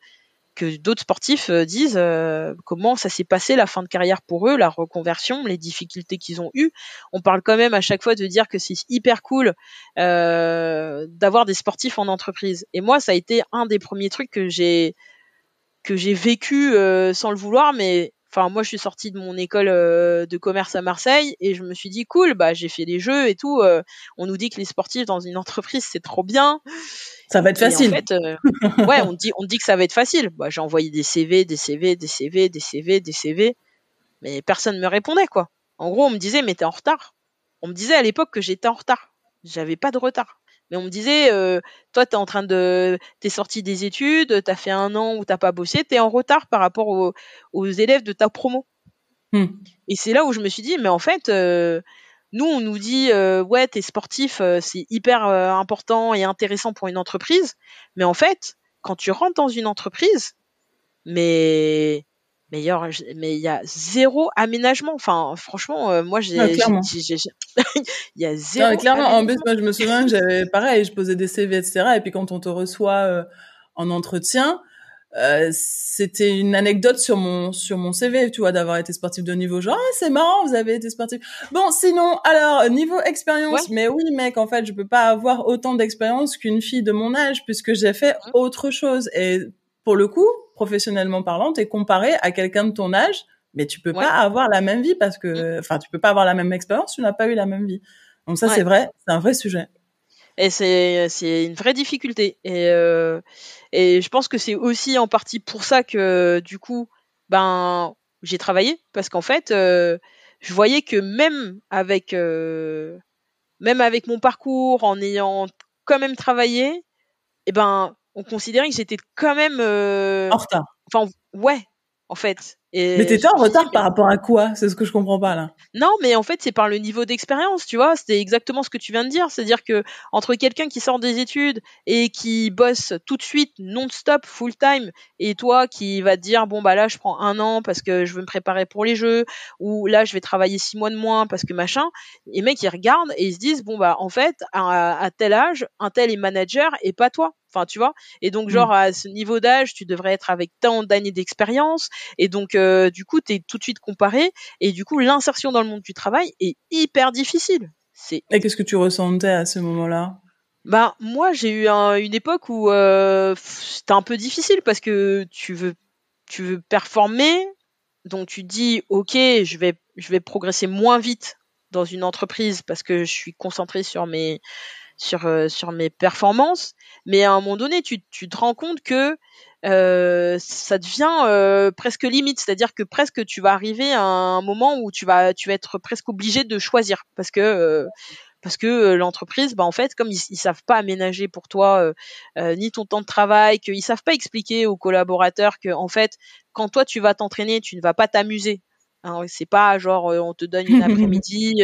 Speaker 2: que d'autres sportifs euh, disent euh, comment ça s'est passé la fin de carrière pour eux, la reconversion, les difficultés qu'ils ont eues. On parle quand même à chaque fois de dire que c'est hyper cool d'avoir des sportifs en entreprise. Et moi, ça a été un des premiers trucs que j'ai que j'ai vécu sans le vouloir, mais Enfin, moi, je suis sortie de mon école euh, de commerce à Marseille et je me suis dit cool, bah j'ai fait les jeux et tout. Euh, on nous dit que les sportifs dans une entreprise c'est trop bien. Ça va être facile. Euh, ouais, on dit on dit que ça va être facile. Bah j'ai envoyé des CV, des CV, des CV, des CV, des CV, mais personne me répondait quoi. En gros, on me disait mais t'es en retard. On me disait à l'époque que j'étais en retard. J'avais pas de retard. Et on me disait, euh, toi, t'es en train de, t'es sorti des études, t'as fait un an où t'as pas bossé, t'es en retard par rapport aux, élèves de ta promo. Hmm. Et c'est là où je me suis dit, mais en fait, euh, nous, on nous dit, euh, ouais, t'es sportif, c'est hyper important et intéressant pour une entreprise. Mais en fait, quand tu rentres dans une entreprise, mais mais il y a, mais il y a zéro aménagement. Enfin, franchement, euh, moi, j'ai, il y a zéro. Non, clairement, aménagement. en plus,
Speaker 1: moi, je me souviens que j'avais pareil, je posais des CV, etc. Et puis quand on te reçoit euh, en entretien, euh, c'était une anecdote sur mon sur mon CV, tu vois, d'avoir été sportif de niveau. Genre, ah, c'est marrant, vous avez été sportif. Bon, sinon, alors niveau expérience, mais oui, mec, en fait, je peux pas avoir autant d'expérience qu'une fille de mon âge puisque j'ai fait autre chose. Et pour le coup, professionnellement parlant, t'es comparé à quelqu'un de ton âge, mais tu peux pas avoir la même vie parce que, mm. enfin, tu peux pas avoir la même expérience, tu n'as pas eu la même vie. Donc ça, c'est vrai, c'est un vrai sujet.
Speaker 2: Et c'est une vraie difficulté. Et, euh, et je pense que c'est aussi en partie pour ça que, du coup, ben, j'ai travaillé parce qu'en fait, euh, je voyais que même avec, euh, même avec mon parcours, en ayant quand même travaillé, et eh ben, on considérait que j'étais quand même. Euh, en Enfin, ouais, en fait. Mais mais t'étais
Speaker 1: en retard par rapport à quoi C'est ce que je comprends pas là.
Speaker 2: Non, mais en fait, c'est par le niveau d'expérience, tu vois. C'était exactement ce que tu viens de dire, c'est-à-dire que entre quelqu'un qui sort des études et qui bosse tout de suite, non-stop, full time, et toi qui va te dire bon bah là, je prends un an parce que je veux me préparer pour les jeux, ou là, je vais travailler six mois de moins parce que machin. Les mecs, ils regardent et ils se disent bon bah en fait, à, tel âge, un tel est manager et pas toi. Enfin, tu vois. Et donc, mmh. genre, à ce niveau d'âge, tu devrais être avec tant d'années d'expérience. Et donc, euh, euh, du coup, tu es tout de suite comparé. Et du coup, l'insertion dans le monde du travail est hyper difficile. C'est... Et qu'est-ce que tu ressentais à ce moment-là bah moi j'ai eu une époque où euh, c'était un peu difficile parce que tu veux tu veux performer donc tu dis ok je vais je vais progresser moins vite dans une entreprise parce que je suis concentré sur mes sur, euh, sur mes performances mais à un moment donné tu, tu te rends compte que euh, ça devient euh, presque limite, c'est-à-dire que presque tu vas arriver à un moment où tu vas tu vas être presque obligé de choisir parce que euh, parce que l'entreprise, bah en fait, comme ils, ne savent pas aménager pour toi ni ton temps de travail, qu'ils savent pas expliquer aux collaborateurs que en fait, quand toi tu vas t'entraîner, tu ne vas pas t'amuser Hein, c'est pas genre on te donne une après-midi.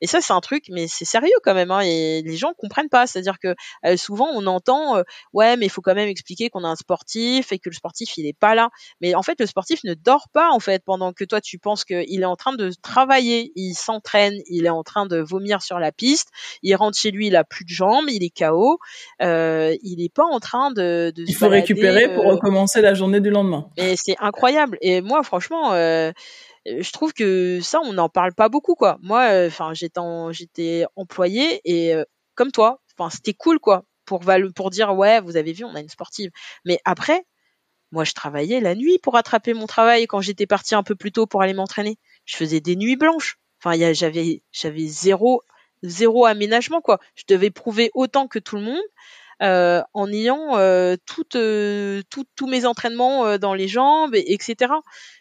Speaker 2: et ça c'est un truc, mais c'est sérieux quand même. Hein, et les gens comprennent pas. C'est-à-dire que souvent on entend ouais, mais il faut quand même expliquer qu'on a un sportif et que le sportif il est pas là. Mais en fait le sportif ne dort pas en fait pendant que toi tu penses qu'il est en train de travailler, il s'entraîne, il est en train de vomir sur la piste, il rentre chez lui, il a plus de jambes, il est KO, il est pas en train de. de il faut récupérer pour euh. recommencer la journée du lendemain. Mais c'est incroyable. Et moi franchement. Euh, euh, je trouve que ça, on n'en parle pas beaucoup, quoi. Moi, euh, enfin, j'étais j'étais employée et euh, comme toi, enfin, c'était cool, quoi, pour pour dire ouais, vous avez vu, on a une sportive. Mais après, moi, je travaillais la nuit pour rattraper mon travail quand j'étais partie un peu plus tôt pour aller m'entraîner. Je faisais des nuits blanches. Enfin, j'avais j'avais zéro zéro aménagement quoi. Je devais prouver autant que tout le monde euh, en ayant euh, euh, tout, tous mes entraînements dans les jambes, etc.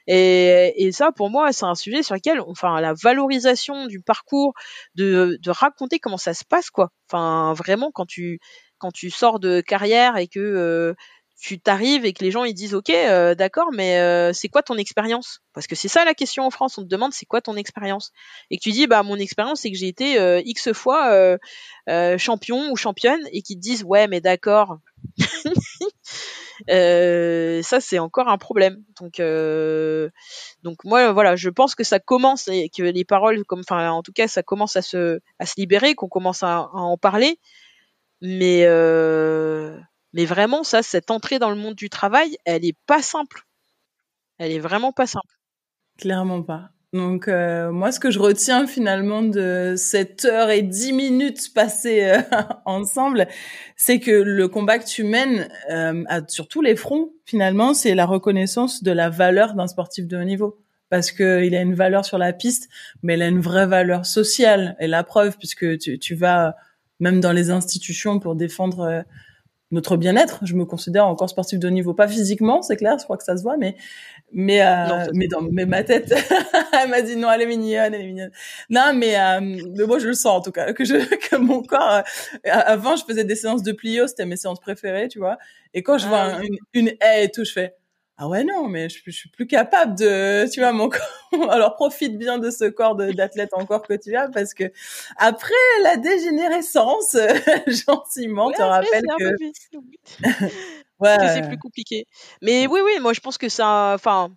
Speaker 2: Et, et ça, pour moi, c'est un sujet sur lequel, enfin, la valorisation du parcours, de, de raconter comment ça se passe, quoi. Enfin, vraiment, quand tu quand tu sors de carrière et que tu t'arrives et que les gens ils disent ok euh, d'accord mais euh, c'est quoi ton expérience parce que c'est ça la question en France on te demande c'est quoi ton expérience et que tu dis bah mon expérience c'est que j'ai été euh, x fois champion ou championne et qu'ils te disent ouais mais d'accord ça c'est encore un problème donc donc moi voilà je pense que ça commence et que les paroles comme enfin en tout cas ça commence à se à se libérer qu'on commence à, à, en parler mais mais vraiment, ça, cette entrée dans le monde du travail, elle est pas simple. Elle est vraiment pas simple.
Speaker 1: Clairement pas. Donc euh, moi, ce que je retiens finalement de cette heure et dix minutes passées euh, ensemble, c'est que le combat que tu mènes euh, sur tous les fronts, finalement, c'est la reconnaissance de la valeur d'un sportif de haut niveau. Parce qu'il a une valeur sur la piste, mais il a une vraie valeur sociale. Et la preuve, puisque tu, tu vas même dans les institutions pour défendre notre bien-être. Je me considère encore sportif de niveau, pas physiquement, c'est clair, je crois que ça se voit, mais mais euh, mais dans mais ma tête, elle m'a dit non, elle est mignonne, elle est mignonne. Non, mais euh, moi je le sens en tout cas que je que mon corps. Euh, avant, je faisais des séances de plio, c'était mes séances préférées, tu vois. Et quand je ah vois une, une haie et tout, je fais ah ouais non mais je, suis plus capable de tu vois mon corps alors profite bien de ce corps d'athlète encore que tu as parce que après la dégénérescence gentiment tu te rappelles
Speaker 2: que c'est plus compliqué mais mm. oui oui moi je pense que ça enfin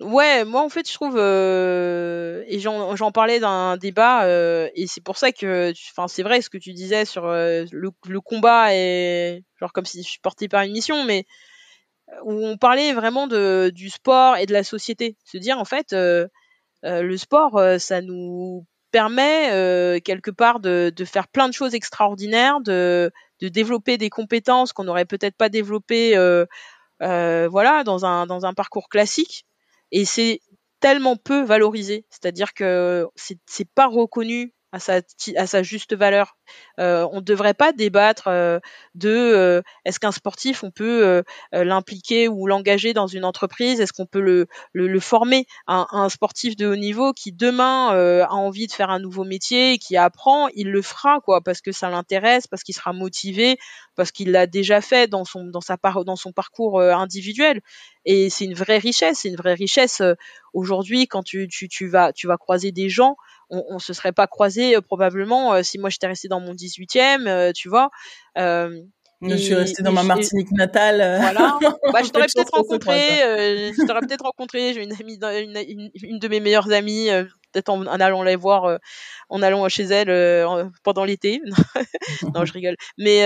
Speaker 2: Ouais, moi en fait je trouve euh, et j'en parlais d'un débat euh, et c'est pour ça que enfin c'est vrai ce que tu disais sur euh, le, combat et genre comme si je suis porté par une mission mais où on parlait vraiment du sport et de la société. Se dire, en fait, euh, euh, le sport, euh, ça nous permet quelque part de, faire plein de choses extraordinaires, de, de développer des compétences qu'on n'aurait peut-être pas développées voilà, dans, un, dans un parcours classique. Et c'est tellement peu valorisé. C'est-à-dire que c'est pas reconnu à sa, juste valeur. Euh, on ne devrait pas débattre euh, de euh, est-ce qu'un sportif, on peut l'impliquer ou l'engager dans une entreprise, est-ce qu'on peut le, former un, sportif de haut niveau qui demain a envie de faire un nouveau métier, qui apprend, il le fera quoi, parce que ça l'intéresse, parce qu'il sera motivé, parce qu'il l'a déjà fait dans son, dans sa dans son parcours individuel. Et c'est une vraie richesse, c'est une vraie richesse aujourd'hui quand tu, tu, tu, vas, tu vas croiser des gens on, on se serait pas croisé euh, probablement euh, si moi j'étais restée dans mon 18e, euh, tu vois. je
Speaker 1: suis restée dans ma Martinique
Speaker 2: natale. Voilà. Bah, je t'aurais peut-être rencontré. Hein. je t'aurais peut-être rencontré. J'ai une amie, une, une, de mes meilleures amies peut-être en, allant les voir, en allant chez elle pendant l'été. non, je rigole. Mais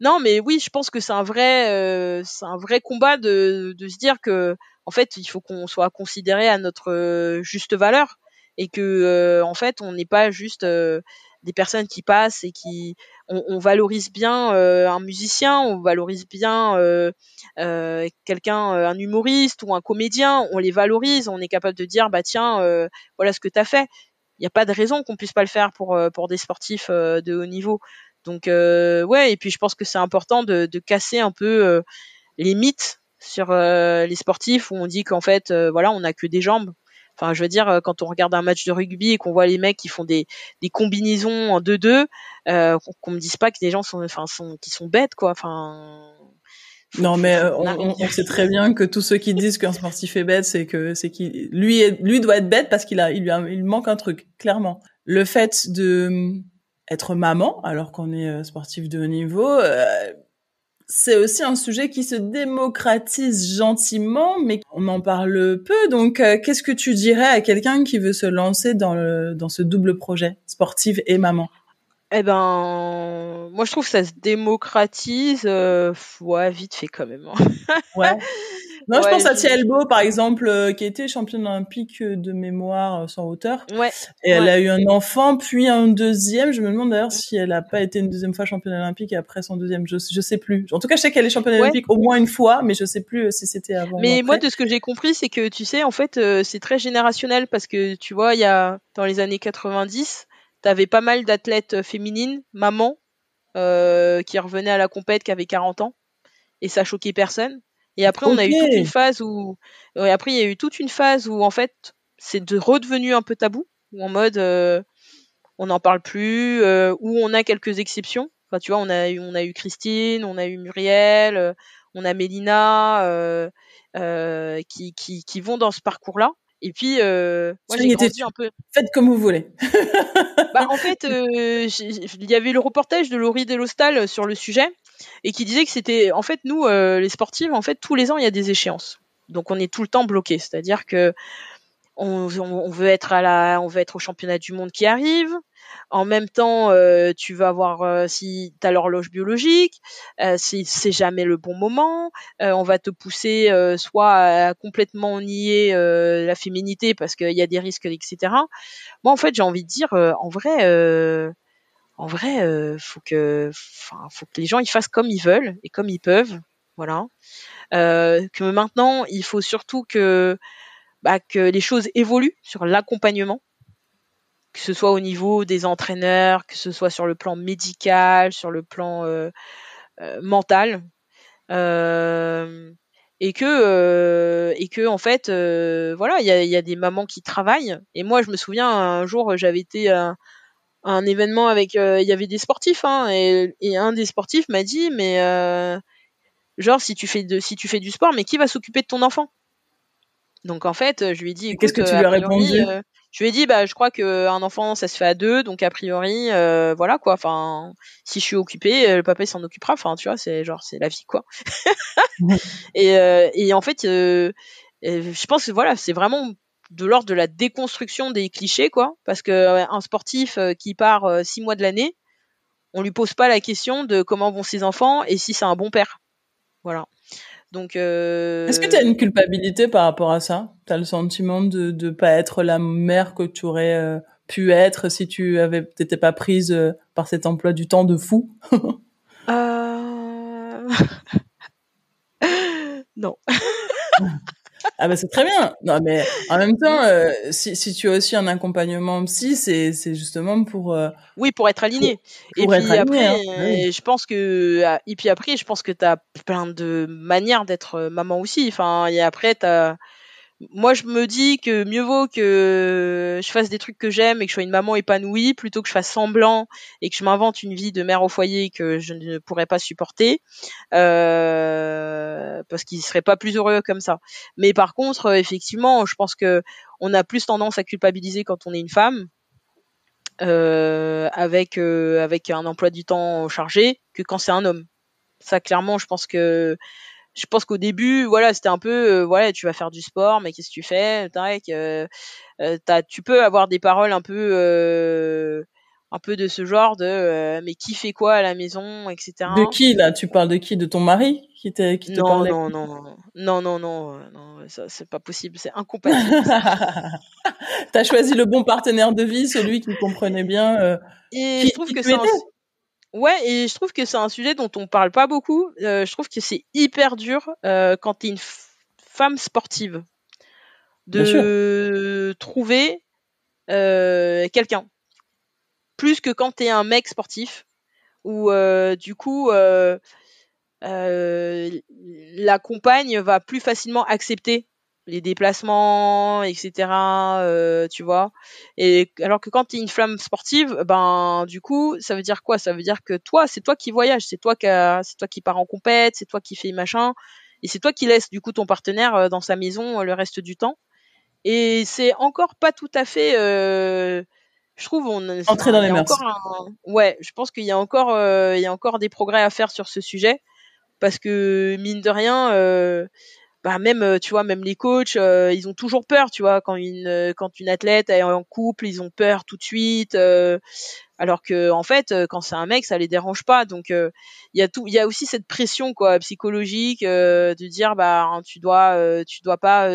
Speaker 2: non, mais oui, je pense que c'est un vrai, c'est un vrai combat de, de, se dire que, en fait, il faut qu'on soit considéré à notre juste valeur et que euh, en fait on n'est pas juste euh, des personnes qui passent et qui on, valorise bien euh, un musicien, on valorise bien quelqu'un, un humoriste ou un comédien, on les valorise, on est capable de dire bah tiens voilà ce que tu as fait. Il n'y a pas de raison qu'on puisse pas le faire pour pour des sportifs de haut niveau. Donc ouais et puis je pense que c'est important de, de, casser un peu les mythes sur les sportifs où on dit qu'en fait voilà on n'a que des jambes. Enfin, je veux dire, euh, quand on regarde un match de rugby et qu'on voit les mecs qui font des, des combinaisons en 2-2, euh, qu'on me dise pas que les gens sont, enfin, sont, qui sont bêtes, quoi. Enfin.
Speaker 1: Non, mais euh, on, sait très bien que tous ceux qui disent qu'un sportif est bête, c'est que c'est qu'il lui lui doit être bête parce qu'il a il lui il manque un truc clairement. Le fait de hum, être maman alors qu'on est euh, sportif de haut niveau. Euh, c'est aussi un sujet qui se démocratise gentiment, mais on en parle peu. Donc, euh, qu'est-ce que tu dirais à quelqu'un qui veut se lancer dans, dans ce double projet, sportive et maman
Speaker 2: eh ben, moi je trouve que ça se démocratise, euh, vite fait quand même. Hein. Ouais. Non, je pense à Thielbo, par exemple,
Speaker 1: qui euh, qui était championne olympique euh, de mémoire euh, sans hauteur. ouais, Et elle a eu un enfant, puis un deuxième. Je me demande d'ailleurs si elle n'a pas été une deuxième fois championne olympique après son deuxième. Je, je sais plus. En tout cas, je sais qu'elle est championne olympique au moins une fois, mais je sais plus si c'était avant Mais moi,
Speaker 2: de ce que j'ai compris, c'est que tu sais, en fait, c'est très générationnel parce que tu vois, il y a dans les années 90, t'avais pas mal d'athlètes euh, féminines, maman, euh, qui revenaient à la compète qui avaient 40 ans, et ça choquait personne. Et après, on a eu toute une phase où, après, il y a eu toute une phase où, en fait, c'est redevenu un peu tabou, en mode, euh, on n'en parle plus, ou où on a quelques exceptions. Enfin, tu vois, on a eu, on a eu Christine, on a eu Muriel, on a Mélina, qui, qui, vont dans ce parcours-là. Et puis, euh, un peu. Faites comme vous voulez. Bah, en fait, euh, il y avait le reportage de Laurie Delostal euh, sur le sujet et qui disait que c'était, en fait, nous, euh, les sportives, en fait, tous les ans, il y a des échéances. Donc, on est tout le temps bloqué. C'est-à-dire que on, veut être à la, on veut être au championnat du monde qui arrive. En même temps, euh, tu vas voir euh, si tu as l'horloge biologique, euh, si c'est jamais le bon moment. on va te pousser soit à complètement nier la féminité parce qu'il y a des risques, etc. Moi, en fait, j'ai envie de dire, en vrai, en vrai, faut que, faut que les gens ils fassent comme ils veulent et comme ils peuvent, voilà. que maintenant, il faut surtout que bah, que les choses évoluent sur l'accompagnement, que ce soit au niveau des entraîneurs, que ce soit sur le plan médical, sur le plan euh, euh, mental, euh, et que et que en fait, voilà, il y a, des mamans qui travaillent. Et moi, je me souviens un jour, j'avais été à, un événement avec, il y avait des sportifs, hein, et, et, un des sportifs m'a dit, mais genre si tu fais de, si tu fais du sport, mais qui va s'occuper de ton enfant donc en fait, euh, je lui ai dit. Qu'est-ce que tu euh, lui as répondu euh, Je lui ai dit, bah, je crois qu'un enfant, ça se fait à deux, donc a priori, voilà quoi. Enfin, si je suis occupée, le papa s'en occupera. Enfin, tu vois, c'est genre, c'est la vie quoi. et, et, en fait, je pense que voilà, c'est vraiment de l'ordre de la déconstruction des clichés quoi, parce que un sportif qui part six mois de l'année, on lui pose pas la question de comment vont ses enfants et si c'est un bon père. Voilà. Donc, euh... est-ce que tu as une
Speaker 1: culpabilité par rapport à ça Tu as le sentiment de ne pas être la mère que tu aurais euh, pu être si tu avais t'étais pas prise euh, par cet emploi du temps de fou
Speaker 2: euh. Non.
Speaker 1: Ah bah c'est très bien. Non mais en même temps, euh, si, tu as aussi un accompagnement psy, c'est justement pour. Euh,
Speaker 2: oui, pour être aligné. et puis après, hein. ah euh, je pense que ah, et puis après, je pense que t'as plein de manières d'être maman aussi. Enfin, et après t'as moi je me dis que mieux vaut que je fasse des trucs que j'aime et que je sois une maman épanouie plutôt que je fasse semblant et que je m'invente une vie de mère au foyer que je ne pourrais pas supporter euh, parce qu'il serait pas plus heureux comme ça. Mais par contre, euh, effectivement, je pense que on a plus tendance à culpabiliser quand on est une femme. Euh, avec euh, avec un emploi du temps chargé que quand c'est un homme. Ça clairement, je pense que je pense qu'au début, voilà, c'était un peu, voilà, euh, tu vas faire du sport, mais qu'est-ce que tu fais euh, euh tu peux avoir des paroles un peu, euh, un peu de ce genre de, euh, mais qui fait quoi à la maison, etc. De qui
Speaker 1: là Tu parles de qui De ton mari qui, qui te non, parlait non, non,
Speaker 2: non, non, non, non, non, ça c'est pas possible,
Speaker 1: c'est incompatible. T'as choisi le bon partenaire de vie, celui qui comprenait
Speaker 2: bien. Et je trouve que c'est Ouais, et je trouve que c'est un sujet dont on parle pas beaucoup. Euh, je trouve que c'est hyper dur euh, quand tu es une femme sportive de trouver euh, quelqu'un. Plus que quand tu es un mec sportif, où du coup, la compagne va plus facilement accepter les déplacements, etc. Euh, tu vois. Et alors que quand tu es une flamme sportive, ben du coup, ça veut dire quoi Ça veut dire que toi, c'est toi qui voyages, c'est toi qui, c'est toi qui part en compète, c'est toi qui fais machin, et c'est toi qui laisse du coup ton partenaire euh, dans sa maison euh, le reste du temps. Et c'est encore pas tout à fait. Euh, je trouve on entrer dans les ouais, je pense qu'il y a encore il y a encore des progrès à faire sur ce sujet parce que mine de rien bah même euh, tu vois même les coachs euh, ils ont toujours peur tu vois quand une euh, quand une athlète est en couple ils ont peur tout de suite alors que en fait quand c'est un mec ça les dérange pas donc il y a tout il y a aussi cette pression quoi psychologique de dire bah hein, tu dois tu dois pas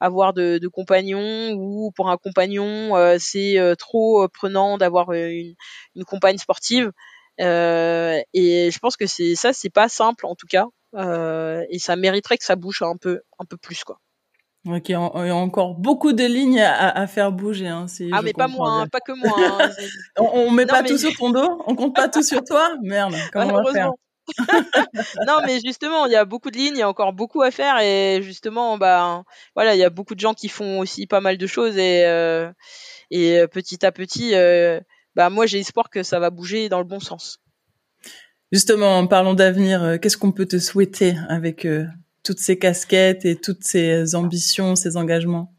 Speaker 2: avoir de, de, compagnon ou pour un compagnon c'est trop prenant d'avoir une, une compagne sportive et je pense que c'est ça c'est pas simple en tout cas euh, et ça mériterait que ça bouge un peu, un peu plus, quoi.
Speaker 1: Ok, a encore beaucoup de lignes à, faire bouger. Hein, ah, mais pas moi, pas que moi. Hein, on, ne met pas tout sur ton dos, on compte pas tout sur toi. Merde, comment
Speaker 2: non, mais justement, il y a beaucoup de lignes, il y a encore beaucoup à faire, et justement, bah, voilà, il y a beaucoup de gens qui font aussi pas mal de choses, et, euh, euh, petit à petit, bah, moi, j'ai espoir que ça va bouger dans le bon sens.
Speaker 1: Justement, en parlant d'avenir, euh, qu'est-ce qu'on peut te souhaiter avec euh, toutes ces casquettes et toutes ces ambitions, ces engagements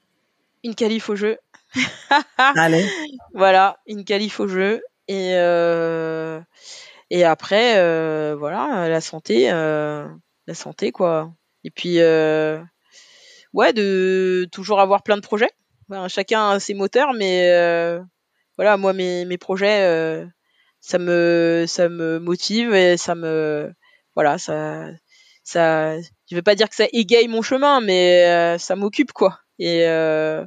Speaker 2: Une qualif au jeu. Allez. Voilà, une qualif au jeu. Et, euh, et après, voilà, la santé, la santé, quoi. Et puis, ouais, de toujours avoir plein de projets. chacun a ses moteurs, mais voilà, moi, mes, mes projets ça me ça me motive et ça me voilà ça ça je vais pas dire que ça égaye mon chemin mais euh, ça m'occupe quoi et euh,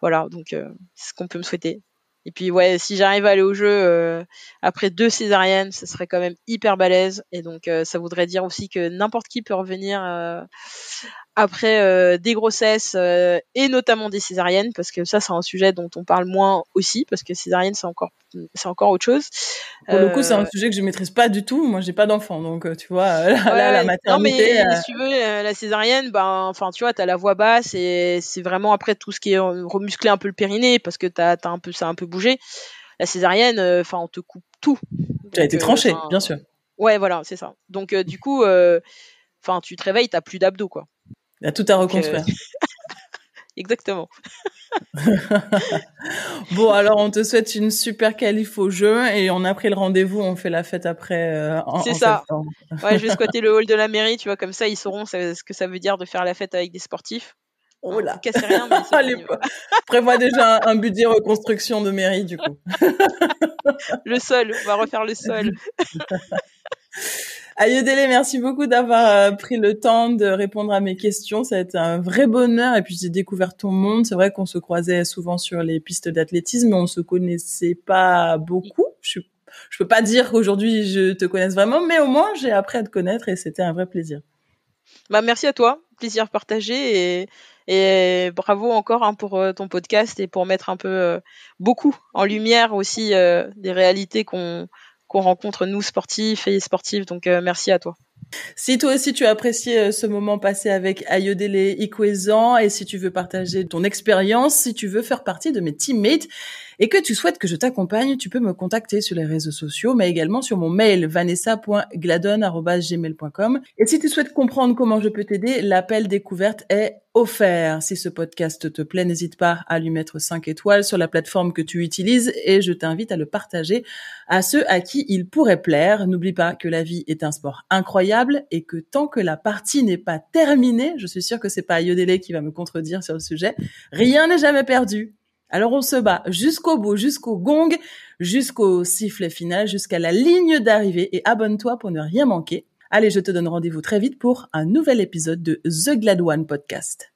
Speaker 2: voilà donc euh, c'est ce qu'on peut me souhaiter et puis ouais si j'arrive à aller au jeu après deux césariennes ce serait quand même hyper balèze et donc ça voudrait dire aussi que n'importe qui peut revenir après euh, des grossesses euh, et notamment des césariennes parce que ça c'est un sujet dont on parle moins aussi parce que césarienne c'est encore c'est encore autre chose. Pour le coup c'est un euh, sujet
Speaker 1: que je maîtrise pas du tout moi j'ai pas d'enfant donc tu vois la maternité. Non mais si
Speaker 2: tu veux la césarienne ben enfin tu vois t'as la voix basse et c'est vraiment après tout ce qui est remusclé un peu le périnée parce que t'as as un peu ça a un peu bougé la césarienne enfin on te coupe tout.
Speaker 1: Tu as été tranché bien sûr.
Speaker 2: Ouais voilà c'est ça donc du coup enfin tu te réveilles t'as plus d'abdos quoi.
Speaker 1: Il y a tout à euh, reconstruire.
Speaker 2: Exactement.
Speaker 1: bon, alors on te souhaite une super qualif au jeu et on a pris le rendez-vous, on fait la fête après. Euh, c'est ça. ouais, je vais
Speaker 2: squatter le hall de la mairie, tu vois, comme ça ils sauront ce que ça veut dire de faire la fête avec des sportifs. Oh là. rien,
Speaker 1: Prévois déjà un budget reconstruction de mairie, du coup. le sol, on va refaire le sol. Ayodele, merci beaucoup d'avoir euh, pris le temps de répondre à mes questions. Ça a été un vrai bonheur. Et puis, j'ai découvert ton monde. C'est vrai qu'on se croisait souvent sur les pistes d'athlétisme, mais on se connaissait pas beaucoup. Je ne peux pas dire qu'aujourd'hui je te connaisse vraiment, mais au moins j'ai appris à te connaître et c'était un vrai plaisir.
Speaker 2: Bah merci à toi, plaisir partagé et, et bravo encore hein, pour euh, ton podcast et pour mettre un peu euh, beaucoup en lumière aussi des réalités qu'on qu'on rencontre nous sportifs et sportives. Donc euh, merci à toi.
Speaker 1: Si toi aussi tu as apprécié euh, ce moment passé avec Ayodele Ikwezan et si tu veux partager ton expérience, si tu veux faire partie de mes teammates, et que tu souhaites que je t'accompagne, tu peux me contacter sur les réseaux sociaux, mais également sur mon mail vanessa.gladon.gmail.com. Et si tu souhaites comprendre comment je peux t'aider, l'appel découverte est offert. Si ce podcast te plaît, n'hésite pas à lui mettre 5 étoiles sur la plateforme que tu utilises et je t'invite à le partager à ceux à qui il pourrait plaire. N'oublie pas que la vie est un sport incroyable et que tant que la partie n'est pas terminée, je suis sûre que c'est pas Ayodele qui va me contredire sur le sujet, rien n'est jamais perdu. Alors on se bat jusqu'au bout, jusqu'au gong, jusqu'au sifflet final, jusqu'à la ligne d'arrivée et abonne-toi pour ne rien manquer. Allez, je te donne rendez-vous très vite pour un nouvel épisode de The Glad One Podcast.